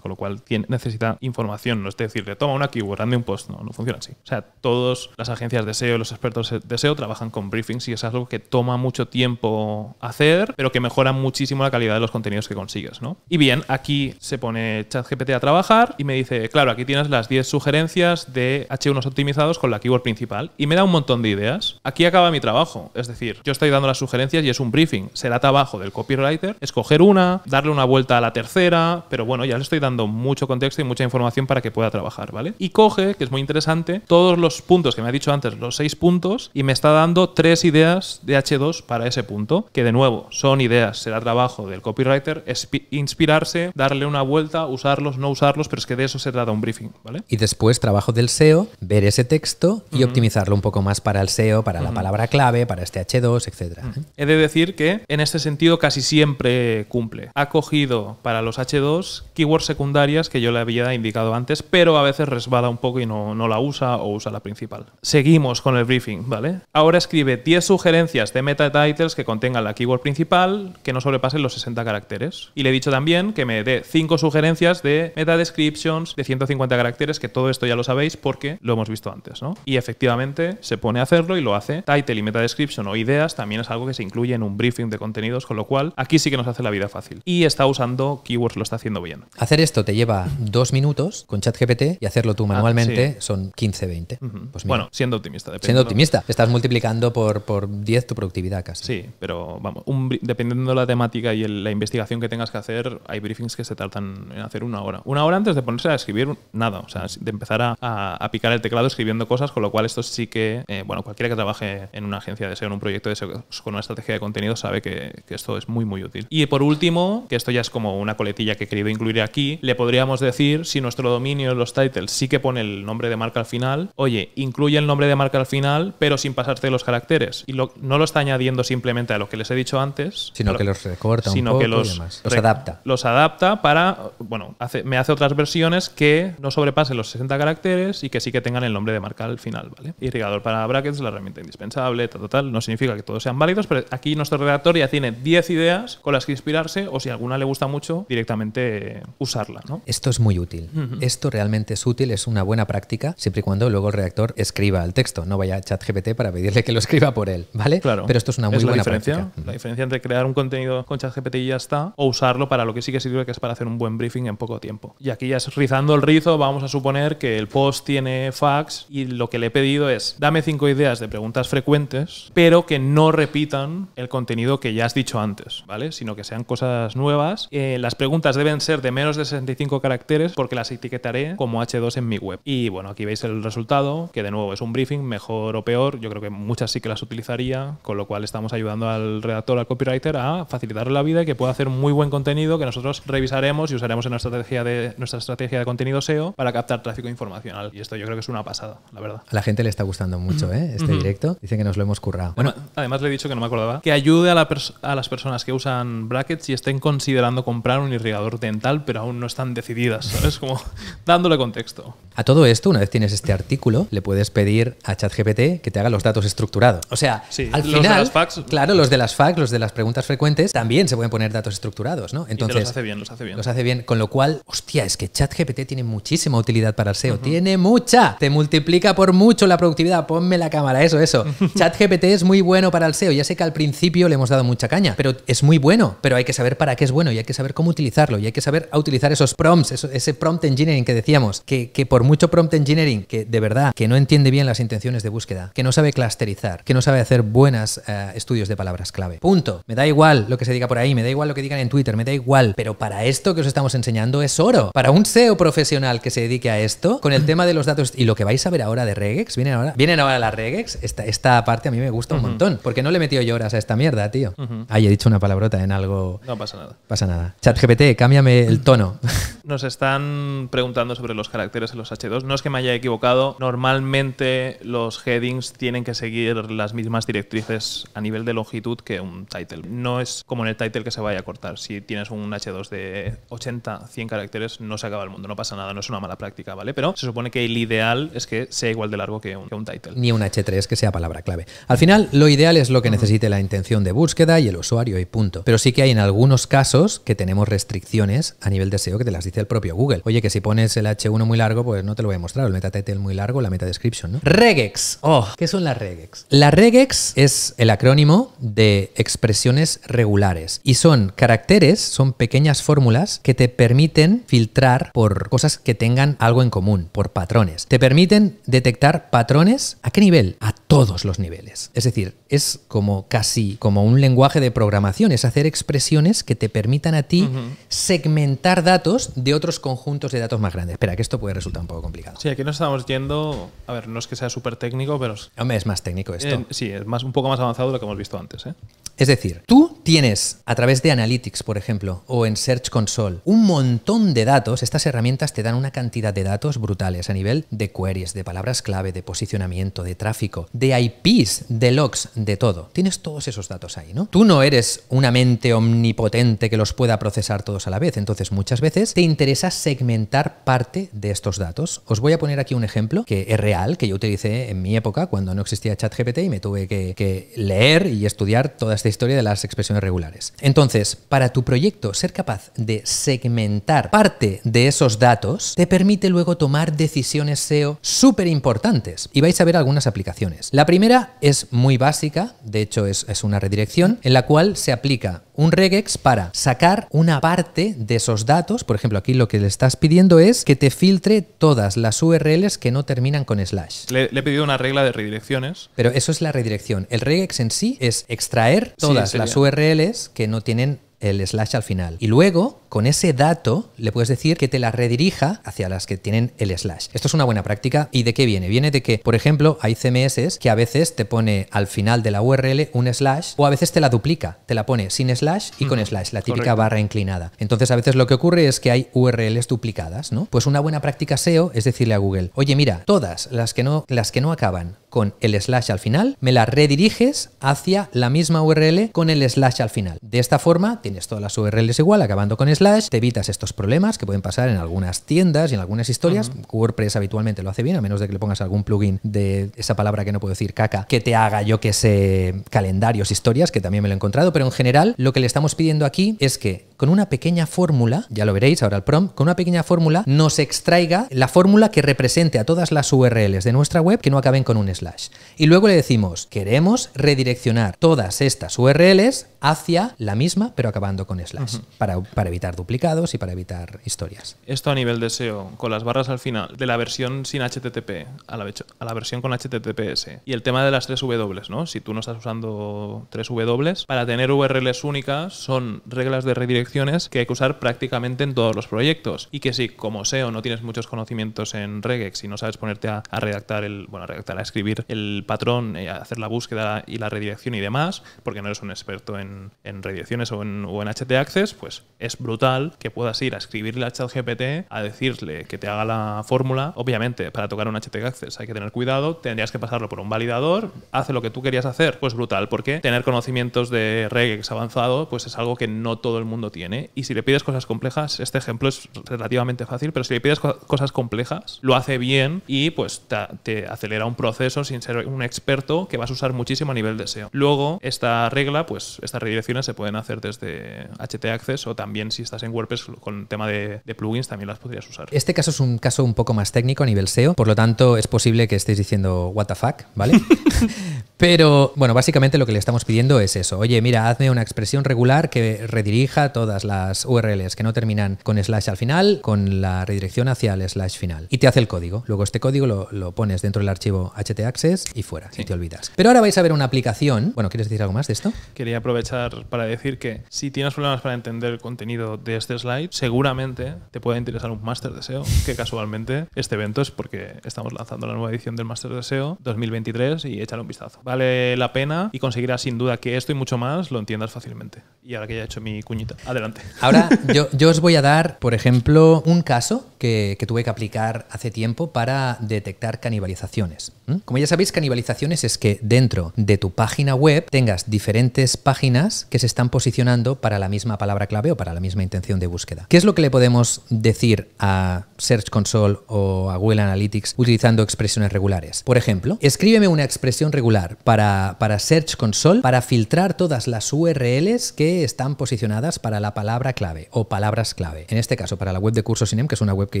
con lo cual tiene, necesita información, no es le toma una keyword, ande un post, no, funciona así. O sea, todas las agencias de SEO, los expertos de SEO trabajan con briefings y es algo que toma mucho tiempo hacer pero que mejora muchísimo la calidad de los contenidos que consigues, ¿no? Y bien, aquí se pone ChatGPT a trabajar y me dice, claro, aquí tienes las 10 sugerencias de h 1 optimizados con la keyword principal y me da un montón de ideas. Aquí acaba mi trabajo, es decir, yo estoy dando las sugerencias y es un briefing, será trabajo del copywriter escoger una, darle una vuelta a la tercera, pero bueno, ya le estoy dando mucho contexto y mucha información para que pueda trabajar, ¿vale? Y coge, que es muy interesante, todos los puntos que me ha dicho antes, los seis puntos, y me está dando tres ideas de H2 para ese punto, que de nuevo son ideas, será trabajo del copywriter inspirarse, darle una vuelta, usarlos, no usarlos, pero es que de eso se trata un briefing, ¿vale? Y después trabajo del SEO, ver ese texto y optimizarlo un poco más para el SEO, para la palabra clave, para este H2, etcétera ¿eh? He de decir que en este sentido casi siempre cumple. Ha cogido para los H2 keywords secundarias que yo le había indicado antes, pero a veces resbala un poco y no, no la usa o usa la principal. Seguimos con el briefing, ¿vale? Ahora escribe 10 sugerencias de meta titles que contengan la keyword principal que no sobrepasen los 60 caracteres. Y le he dicho también que me dé 5 sugerencias de meta descriptions de 150 caracteres, que todo esto ya lo sabéis porque lo hemos visto antes, ¿no? Y efectivamente se pone a hacerlo y lo hace. Title y meta description o ideas también es algo que se incluye en un briefing de contenidos, con lo cual aquí sí que nos hace la vida fácil. Y está usando keywords, lo está haciendo bien. Hacer esto te lleva dos minutos con ChatGPT y hacerlo tú ah, manualmente son 15, 20. Pues bueno, siendo optimista. Siendo optimista, estás multiplicando por, por 10 tu productividad casi. Sí, pero vamos dependiendo de la temática y la investigación que tengas que hacer, hay briefings que se tardan en hacer una hora. Una hora antes de ponerse a escribir nada, o sea, de empezar a, picar el teclado escribiendo cosas, con lo cual esto sí que, eh, bueno, cualquiera que trabaje en una agencia de SEO, en un proyecto de SEO con una estrategia de contenido sabe que, esto es muy, muy útil. Y por último, que esto ya es como una coletilla que he querido incluir aquí, le podríamos decir si nuestro dominio los titles sí que pone el nombre de marca al final, oye, incluye el nombre de marca al final, pero sin pasarte los caracteres. Y no lo está añadiendo simplemente a lo que les he dicho antes. Sino que los recorta, un poco que los, los adapta. Los adapta para, bueno, hace, me hace otras versiones que no sobrepasen los 60 caracteres y que sí que tengan el nombre de marca al final, ¿vale? Irrigador para brackets, la herramienta indispensable, tal, No significa que todos sean válidos, pero aquí nuestro redactor ya tiene 10 ideas con las que inspirarse o si alguna le gusta mucho, directamente usarla, Esto es muy útil. Esto realmente es útil, es una buena práctica, siempre y cuando luego el redactor escriba el texto, no vaya a ChatGPT para pedirle que lo escriba por él, ¿vale? Claro. Pero esto es una muy buena práctica diferencia entre crear un contenido con ChatGPT y ya está, o usarlo para lo que sí que sirve, que es para hacer un buen briefing en poco tiempo. Y aquí ya es rizando el rizo, vamos a suponer que el post tiene fax y lo que le he pedido es, dame cinco ideas de preguntas frecuentes, pero que no repitan el contenido que ya has dicho antes, ¿vale? Sino que sean cosas nuevas. Eh, las preguntas deben ser de menos de 65 caracteres porque las etiquetaré como H2 en mi web. Y bueno, aquí veis el resultado, que de nuevo es un briefing, mejor o peor. Yo creo que muchas sí que las utilizaría, con lo cual estamos ayudando al redactor al copywriter, a facilitarle la vida y que pueda hacer muy buen contenido que nosotros revisaremos y usaremos en nuestra estrategia de, nuestra estrategia de contenido SEO para captar tráfico informacional. Y esto yo creo que es una pasada, la verdad. A la gente le está gustando mucho ¿eh? este directo. Dicen que nos lo hemos currado. Bueno, además le he dicho que no me acordaba, que ayude a, las personas que usan brackets y estén considerando comprar un irrigador dental, pero aún no están decididas, es Como dándole contexto. A todo esto, una vez tienes este artículo, le puedes pedir a ChatGPT que te haga los datos estructurados. O sea, al final, claro, los de las fax los de las preguntas frecuentes, también se pueden poner datos estructurados, ¿no? Entonces, nos los hace bien, los hace bien. Los hace bien, con lo cual, hostia, es que ChatGPT tiene muchísima utilidad para el SEO, tiene mucha, te multiplica por mucho la productividad, ponme la cámara, eso, eso. ChatGPT es muy bueno para el SEO, ya sé que al principio le hemos dado mucha caña, pero es muy bueno, pero hay que saber para qué es bueno y hay que saber cómo utilizarlo y hay que saber utilizar esos prompts, ese prompt engineering que decíamos, que, por mucho prompt engineering, que de verdad, que no entiende bien las intenciones de búsqueda, que no sabe clusterizar, que no sabe hacer buenas eh, estudios de palabras clave. Punto. Me da igual lo que se diga por ahí, me da igual lo que digan en Twitter, me da igual. Pero para esto que os estamos enseñando es oro. Para un CEO profesional que se dedique a esto, con el tema de los datos y lo que vais a ver ahora de Regex, vienen ahora, vienen ahora las Regex, esta, esta parte a mí me gusta un montón. Porque no le he metido yo horas a esta mierda, tío. ahí he dicho una palabrota en algo. No pasa nada. Pasa nada. ChatGPT, cámbiame el tono. Nos están preguntando sobre los caracteres en los H2. No es que me haya equivocado. Normalmente los headings tienen que seguir las mismas directrices a nivel de longitud que un title. No es como en el title que se vaya a cortar. Si tienes un H2 de 80, 100 caracteres, no se acaba el mundo, no pasa nada, no es una mala práctica, ¿vale? Pero se supone que el ideal es que sea igual de largo que un, title. Ni un H3 que sea palabra clave. Al final, lo ideal es lo que necesite la intención de búsqueda y el usuario y punto. Pero sí que hay en algunos casos que tenemos restricciones a nivel de SEO que te las dice el propio Google. Oye, que si pones el H1 muy largo, pues no te lo voy a mostrar, el meta title muy largo, la meta description, ¿no? Regex. Oh, ¿qué son las regex? La regex es el acrónimo de expresiones regulares. Y son caracteres, son pequeñas fórmulas que te permiten filtrar por cosas que tengan algo en común, por patrones. Te permiten detectar patrones a qué nivel? A todos los niveles. Es decir, es como casi como un lenguaje de programación, es hacer expresiones que te permitan a ti segmentar datos de otros conjuntos de datos más grandes. Espera, que esto puede resultar un poco complicado. Sí, aquí nos estamos yendo, a ver, no es que sea súper técnico, pero... Hombre, es más técnico esto. sí, es más, un poco más avanzado de lo que hemos visto antes. ¿eh? Es decir, tú tienes a través de Analytics, por ejemplo, o en Search Console, un montón de datos. Estas herramientas te dan una cantidad de datos brutales a nivel de queries, de palabras clave, de posicionamiento, de tráfico, de IPs, de logs, de todo. Tienes todos esos datos ahí, ¿no? Tú no eres una mente omnipotente que los pueda procesar todos a la vez. Entonces, muchas veces te interesa segmentar parte de estos datos. Os voy a poner aquí un ejemplo que es real, que yo utilicé en mi época cuando no existía ChatGPT y me tuve que, leer y estudiar toda esta historia de las expresiones regulares. Entonces, para tu proyecto ser capaz de segmentar parte de esos datos, te permite luego tomar decisiones SEO súper importantes. Y vais a ver algunas aplicaciones. La primera es muy básica, de hecho es, una redirección, en la cual se aplica un regex para sacar una parte de esos datos. Por ejemplo, aquí lo que le estás pidiendo es que te filtre todas las URLs que no terminan con slash. le he pedido una regla de redirecciones. Pero eso es la redirección. El regex en sí es extraer todas las URLs que no tienen el slash al final. Y luego, con ese dato, le puedes decir que te la redirija hacia las que tienen el slash. Esto es una buena práctica. ¿Y de qué viene? Viene de que, por ejemplo, hay CMS que a veces te pone al final de la URL un slash o a veces te la duplica, te la pone sin slash y con slash, la típica barra inclinada. Entonces, a veces lo que ocurre es que hay URLs duplicadas, ¿no? Pues una buena práctica SEO es decirle a Google, oye, mira, todas las que no, las que no acaban con el slash al final, me la rediriges hacia la misma URL con el slash al final. De esta forma tienes todas las URLs igual, acabando con slash, te evitas estos problemas que pueden pasar en algunas tiendas y en algunas historias. WordPress habitualmente lo hace bien, a menos de que le pongas algún plugin de esa palabra que no puedo decir, caca, que te haga yo que sé calendarios, historias, que también me lo he encontrado, pero en general lo que le estamos pidiendo aquí es que con una pequeña fórmula, ya lo veréis ahora el prompt, con una pequeña fórmula nos extraiga la fórmula que represente a todas las URLs de nuestra web que no acaben con un slash. Y luego le decimos, queremos redireccionar todas estas URLs hacia la misma, pero acabando con slash, para, evitar duplicados y para evitar historias. Esto a nivel de SEO, con las barras al final, de la versión sin HTTP a la, a la versión con HTTPS. Y el tema de las tres W, ¿no? Si tú no estás usando tres W, para tener URLs únicas son reglas de redirección que hay que usar prácticamente en todos los proyectos. Y que si como SEO no tienes muchos conocimientos en regex y no sabes ponerte a, redactar el, bueno, a redactar, a escribir el patrón, eh, hacer la búsqueda y la redirección y demás, porque no eres un experto en, en redirecciones o en, o en HT Access, pues es brutal que puedas ir a escribirle a ChatGPT a decirle que te haga la fórmula. Obviamente, para tocar un HT Access hay que tener cuidado, tendrías que pasarlo por un validador, hace lo que tú querías hacer, pues brutal, porque tener conocimientos de regex avanzado, pues es algo que no todo el mundo tiene y si le pides cosas complejas, este ejemplo es relativamente fácil, pero si le pides cosas complejas, lo hace bien y pues te, acelera un proceso sin ser un experto que vas a usar muchísimo a nivel de SEO. Luego, esta regla, pues estas redirecciones se pueden hacer desde HT Access o también si estás en WordPress con tema de, de plugins también las podrías usar. Este caso es un caso un poco más técnico a nivel SEO, por lo tanto es posible que estéis diciendo what the fuck, ¿vale? Pero bueno, básicamente lo que le estamos pidiendo es eso. Oye, mira, hazme una expresión regular que redirija todas las URLs que no terminan con slash al final, con la redirección hacia el slash final. Y te hace el código. Luego este código lo, pones dentro del archivo htaccess y fuera, si te olvidas. Pero ahora vais a ver una aplicación. Bueno, ¿quieres decir algo más de esto? Quería aprovechar para decir que si tienes problemas para entender el contenido de este slide, seguramente te puede interesar un máster de SEO, que casualmente este evento es porque estamos lanzando la nueva edición del Master de SEO 2023 y échale un vistazo vale la pena y conseguirás sin duda que esto y mucho más lo entiendas fácilmente. Y ahora que ya he hecho mi cuñita, adelante. Ahora yo, os voy a dar, por ejemplo, un caso que, tuve que aplicar hace tiempo para detectar canibalizaciones. Como ya sabéis, canibalizaciones es que dentro de tu página web tengas diferentes páginas que se están posicionando para la misma palabra clave o para la misma intención de búsqueda. ¿Qué es lo que le podemos decir a Search Console o a Google Analytics utilizando expresiones regulares? Por ejemplo, escríbeme una expresión regular para, Search Console para filtrar todas las URLs que están posicionadas para la palabra clave o palabras clave. En este caso, para la web de Cursos INEM, que es una web que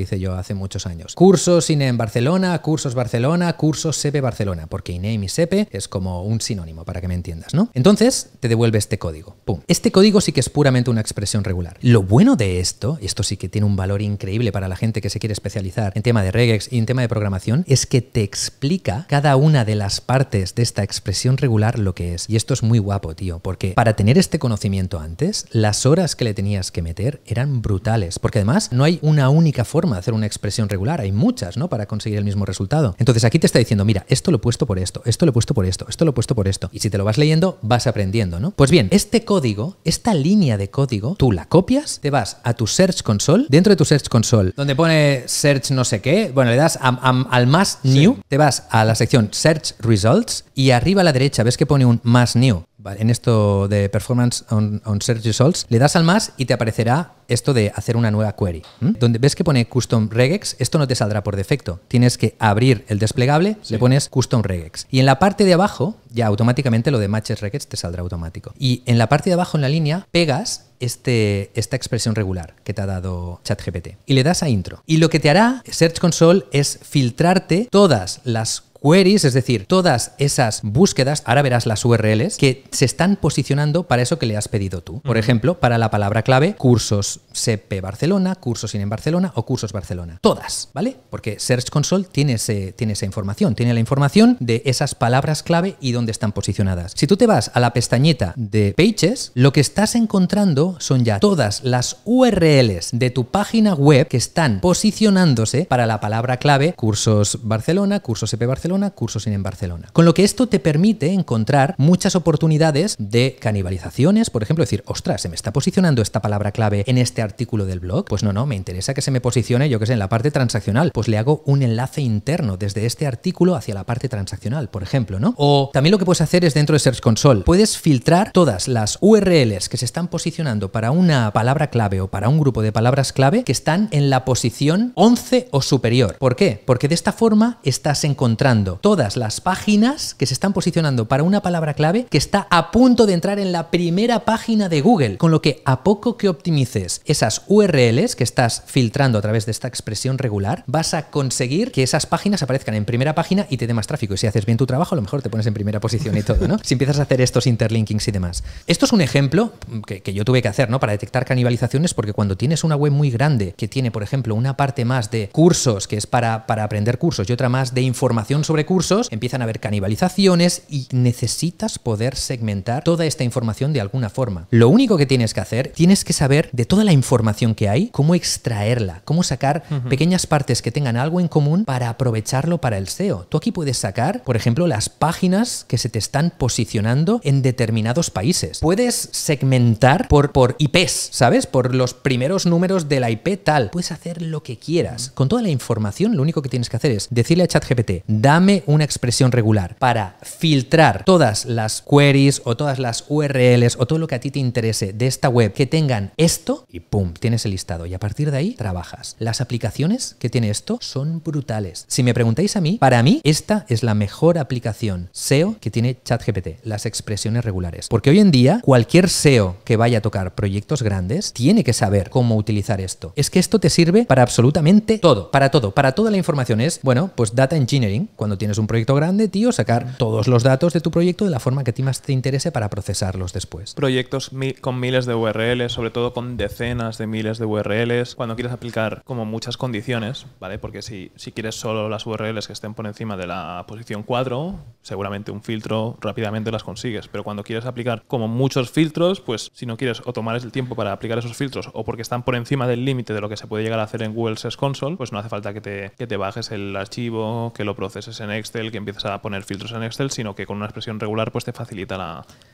hice yo hace muchos años. Cursos INEM Barcelona, Cursos Barcelona, Cursos SEPE Barcelona, porque INEM y SEPE es como un sinónimo, para que me entiendas, ¿no? Entonces, te devuelve este código. ¡Pum! Este código sí que es puramente una expresión regular. Lo bueno de esto, y esto sí que tiene un valor increíble para la gente que se quiere especializar en tema de regex y en tema de programación, es que te explica cada una de las partes de esta expresión regular lo que es. Y esto es muy guapo, tío, porque para tener este conocimiento antes, las horas que le tenías que meter eran brutales, porque además no hay una única forma de hacer una expresión regular, hay muchas, ¿no? Para conseguir el mismo resultado. Entonces aquí te está diciendo, mira, esto lo he puesto por esto, esto lo he puesto por esto, esto lo he puesto por esto. Y si te lo vas leyendo, vas aprendiendo, ¿no? Pues bien, este código, esta línea de código, tú la copias, te vas a tu Search Console, dentro de tu Search Console, donde pone Search no sé qué, bueno, le das al más new, te vas a la sección Search Results y a arriba a la derecha ves que pone un más new. en esto de performance on, search results, le das al más y te aparecerá esto de hacer una nueva query. Donde ves que pone custom regex, esto no te saldrá por defecto. Tienes que abrir el desplegable, le pones custom regex. Y en la parte de abajo, ya automáticamente lo de matches regex te saldrá automático. Y en la parte de abajo, en la línea, pegas este, esta expresión regular que te ha dado ChatGPT y le das a intro. Y lo que te hará Search Console es filtrarte todas las queries, es decir, todas esas búsquedas, ahora verás las URLs, que se están posicionando para eso que le has pedido tú. Por ejemplo, para la palabra clave, cursos CP Barcelona, cursos sin en Barcelona o cursos Barcelona. Todas, ¿vale? Porque Search Console tiene, tiene esa información, tiene la información de esas palabras clave y dónde están posicionadas. Si tú te vas a la pestañita de Pages, lo que estás encontrando son ya todas las URLs de tu página web que están posicionándose para la palabra clave cursos Barcelona, cursos CP Barcelona, cursos en Barcelona. Con lo que esto te permite encontrar muchas oportunidades de canibalizaciones, por ejemplo, decir, ostras, se me está posicionando esta palabra clave en este artículo del blog, pues no, no, me interesa que se me posicione, yo que sé, en la parte transaccional, pues le hago un enlace interno desde este artículo hacia la parte transaccional, por ejemplo, ¿no? O también lo que puedes hacer es dentro de Search Console, puedes filtrar todas las URLs que se están posicionando para una palabra clave o para un grupo de palabras clave que están en la posición 11 o superior. ¿Por qué? Porque de esta forma estás encontrando todas las páginas que se están posicionando para una palabra clave que está a punto de entrar en la primera página de Google, con lo que a poco que optimices esas URLs que estás filtrando a través de esta expresión regular, vas a conseguir que esas páginas aparezcan en primera página y te dé más tráfico. Y si haces bien tu trabajo, a lo mejor te pones en primera posición y todo, ¿no? Si empiezas a hacer estos interlinkings y demás. Esto es un ejemplo que, yo tuve que hacer, ¿no? Para detectar canibalizaciones, porque cuando tienes una web muy grande que tiene, por ejemplo, una parte más de cursos, que es para, para aprender cursos, y otra más de información sobre cursos, empiezan a haber canibalizaciones y necesitas poder segmentar toda esta información de alguna forma. Lo único que tienes que hacer, tienes que saber de toda la información que hay, cómo extraerla, cómo sacar pequeñas partes que tengan algo en común para aprovecharlo para el SEO. Tú aquí puedes sacar, por ejemplo, las páginas que se te están posicionando en determinados países. Puedes segmentar por, por IPs, ¿sabes? Por los primeros números de la IP tal. Puedes hacer lo que quieras. Con toda la información, lo único que tienes que hacer es decirle a ChatGPT, da dame una expresión regular para filtrar todas las queries o todas las URLs o todo lo que a ti te interese de esta web que tengan esto y pum, tienes el listado y a partir de ahí trabajas. Las aplicaciones que tiene esto son brutales. Si me preguntáis a mí, para mí esta es la mejor aplicación SEO que tiene ChatGPT, las expresiones regulares. Porque hoy en día cualquier SEO que vaya a tocar proyectos grandes tiene que saber cómo utilizar esto. Es que esto te sirve para absolutamente todo, para todo, para toda la información es, bueno, pues data engineering, cuando cuando tienes un proyecto grande, tío, sacar todos los datos de tu proyecto de la forma que a ti más te interese para procesarlos después. Proyectos con miles de URLs, sobre todo con decenas de miles de URLs, cuando quieres aplicar como muchas condiciones, ¿vale? Porque si, quieres solo las URLs que estén por encima de la posición 4, seguramente un filtro rápidamente las consigues, pero cuando quieres aplicar como muchos filtros, pues si no quieres o tomar el tiempo para aplicar esos filtros o porque están por encima del límite de lo que se puede llegar a hacer en Google Search Console, pues no hace falta que te bajes el archivo, que lo proceses en Excel, que empiezas a poner filtros en Excel, sino que con una expresión regular pues te facilita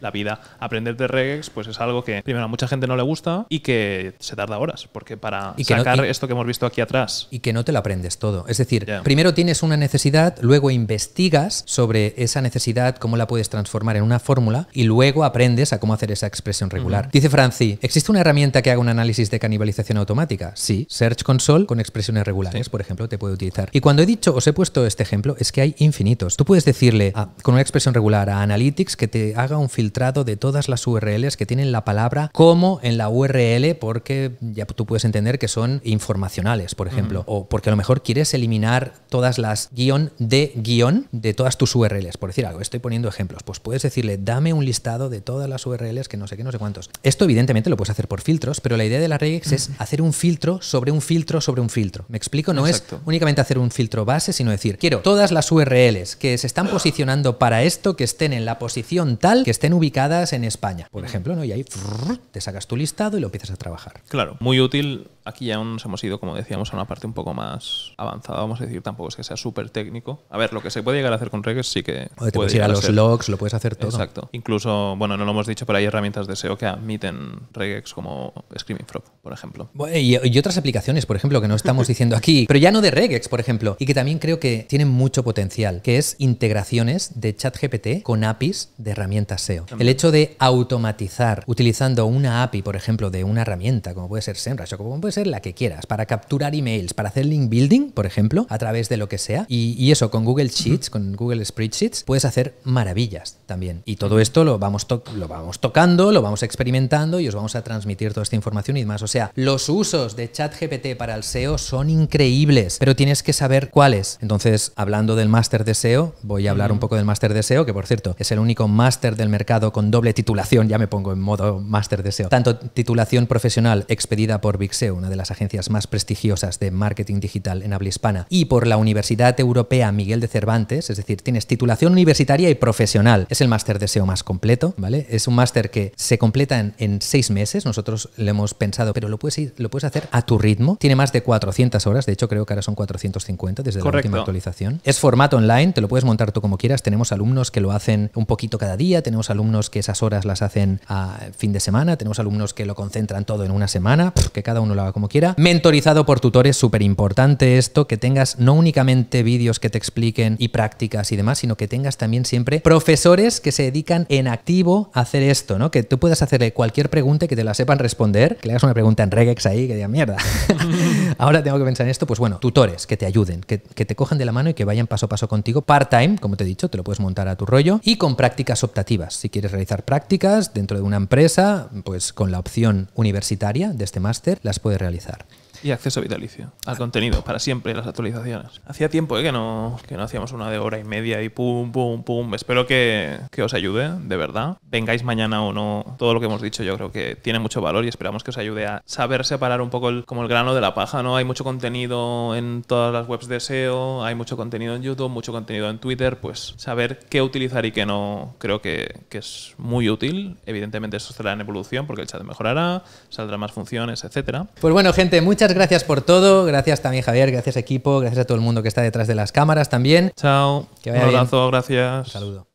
la, vida. Aprender de regex pues es algo que primero a mucha gente no le gusta y que se tarda horas, porque para sacar esto que hemos visto aquí atrás... Y que no te lo aprendes todo. Es decir, primero tienes una necesidad, luego investigas sobre esa necesidad, cómo la puedes transformar en una fórmula y luego aprendes a cómo hacer esa expresión regular. Dice Franci, ¿existe una herramienta que haga un análisis de canibalización automática? Sí, Search Console con expresiones regulares, por ejemplo, te puede utilizar. Y cuando he dicho, os he puesto este ejemplo, es que hay infinitos. Tú puedes decirle con una expresión regular a Analytics que te haga un filtrado de todas las URLs que tienen la palabra como en la URL porque ya tú puedes entender que son informacionales, por ejemplo, o porque a lo mejor quieres eliminar todas las guión de guión de todas tus URLs, por decir algo. Estoy poniendo ejemplos. Pues puedes decirle, dame un listado de todas las URLs que no sé qué, no sé cuántos. Esto evidentemente lo puedes hacer por filtros, pero la idea de la regex es hacer un filtro sobre un filtro sobre un filtro. ¿Me explico? No es únicamente hacer un filtro base, sino decir, quiero todas las URLs que se están posicionando para esto, que estén en la posición tal, que estén ubicadas en España, por ejemplo, ¿no? Y ahí te sacas tu listado y lo empiezas a trabajar. Claro, muy útil Aquí ya nos hemos ido, como decíamos, a una parte un poco más avanzada, vamos a decir, tampoco es que sea súper técnico. A ver, lo que se puede llegar a hacer con regex sí que... puedes ir a los logs, lo puedes hacer todo. Exacto. Incluso, bueno, no lo hemos dicho, pero hay herramientas de SEO que admiten Regex como Screaming Frog, por ejemplo. Y, otras aplicaciones, por ejemplo, que no estamos diciendo aquí, pero ya no de Regex, por ejemplo, y que también creo que tienen mucho potencial, que es integraciones de ChatGPT con APIs de herramientas SEO. El hecho de automatizar utilizando una API, por ejemplo, de una herramienta, como puede ser SEMrush o como puede ser la que quieras, para capturar emails, para hacer link building, por ejemplo, a través de lo que sea. Y, eso con Google Sheets, con Google Spreadsheets, puedes hacer maravillas también. Y todo esto lo vamos, lo vamos tocando, lo vamos experimentando y os vamos a transmitir toda esta información y demás. O sea, los usos de ChatGPT para el SEO son increíbles, pero tienes que saber cuáles. Entonces, hablando del máster de SEO, voy a hablar un poco del máster de SEO, que por cierto, es el único máster del mercado con doble titulación, ya me pongo en modo máster de SEO, tanto titulación profesional expedida por Big de las agencias más prestigiosas de marketing digital en habla hispana, y por la Universidad Europea Miguel de Cervantes, es decir, tienes titulación universitaria y profesional. Es el máster de SEO más completo, ¿vale? Es un máster que se completa en, en, seis meses, nosotros lo hemos pensado, pero lo puedes, lo puedes hacer a tu ritmo. Tiene más de 400 horas, de hecho creo que ahora son 450 desde la última actualización. Es formato online, te lo puedes montar tú como quieras. Tenemos alumnos que lo hacen un poquito cada día, tenemos alumnos que esas horas las hacen a fin de semana, tenemos alumnos que lo concentran todo en una semana, porque cada uno lo como quiera, mentorizado por tutores, súper importante esto, que tengas no únicamente vídeos que te expliquen y prácticas y demás, sino que tengas también siempre profesores que se dedican en activo a hacer esto, ¿no? Que tú puedas hacerle cualquier pregunta y que te la sepan responder, que le hagas una pregunta en regex ahí que diga, mierda, ahora tengo que pensar en esto, pues bueno, tutores que te ayuden, que, te cojan de la mano y que vayan paso a paso contigo, part-time, como te he dicho, te lo puedes montar a tu rollo, y con prácticas optativas. Si quieres realizar prácticas dentro de una empresa, pues con la opción universitaria de este máster, las puedes realizar y acceso vitalicio al contenido para siempre las actualizaciones. Hacía tiempo eh, que, no, que no hacíamos una de hora y media y pum, pum, pum. Espero que, que, os ayude, de verdad. Vengáis mañana o no, todo lo que hemos dicho yo creo que tiene mucho valor y esperamos que os ayude a saber separar un poco el, como el grano de la paja, ¿no? Hay mucho contenido en todas las webs de SEO, hay mucho contenido en YouTube, mucho contenido en Twitter, pues saber qué utilizar y qué no creo que, es muy útil. Evidentemente eso será en evolución porque el chat mejorará, saldrá más funciones, etcétera. Pues bueno, gente, muchas gracias gracias por todo. Gracias también, Javier. Gracias, equipo. Gracias a todo el mundo que está detrás de las cámaras también. Chao. Un abrazo, gracias. Un saludo.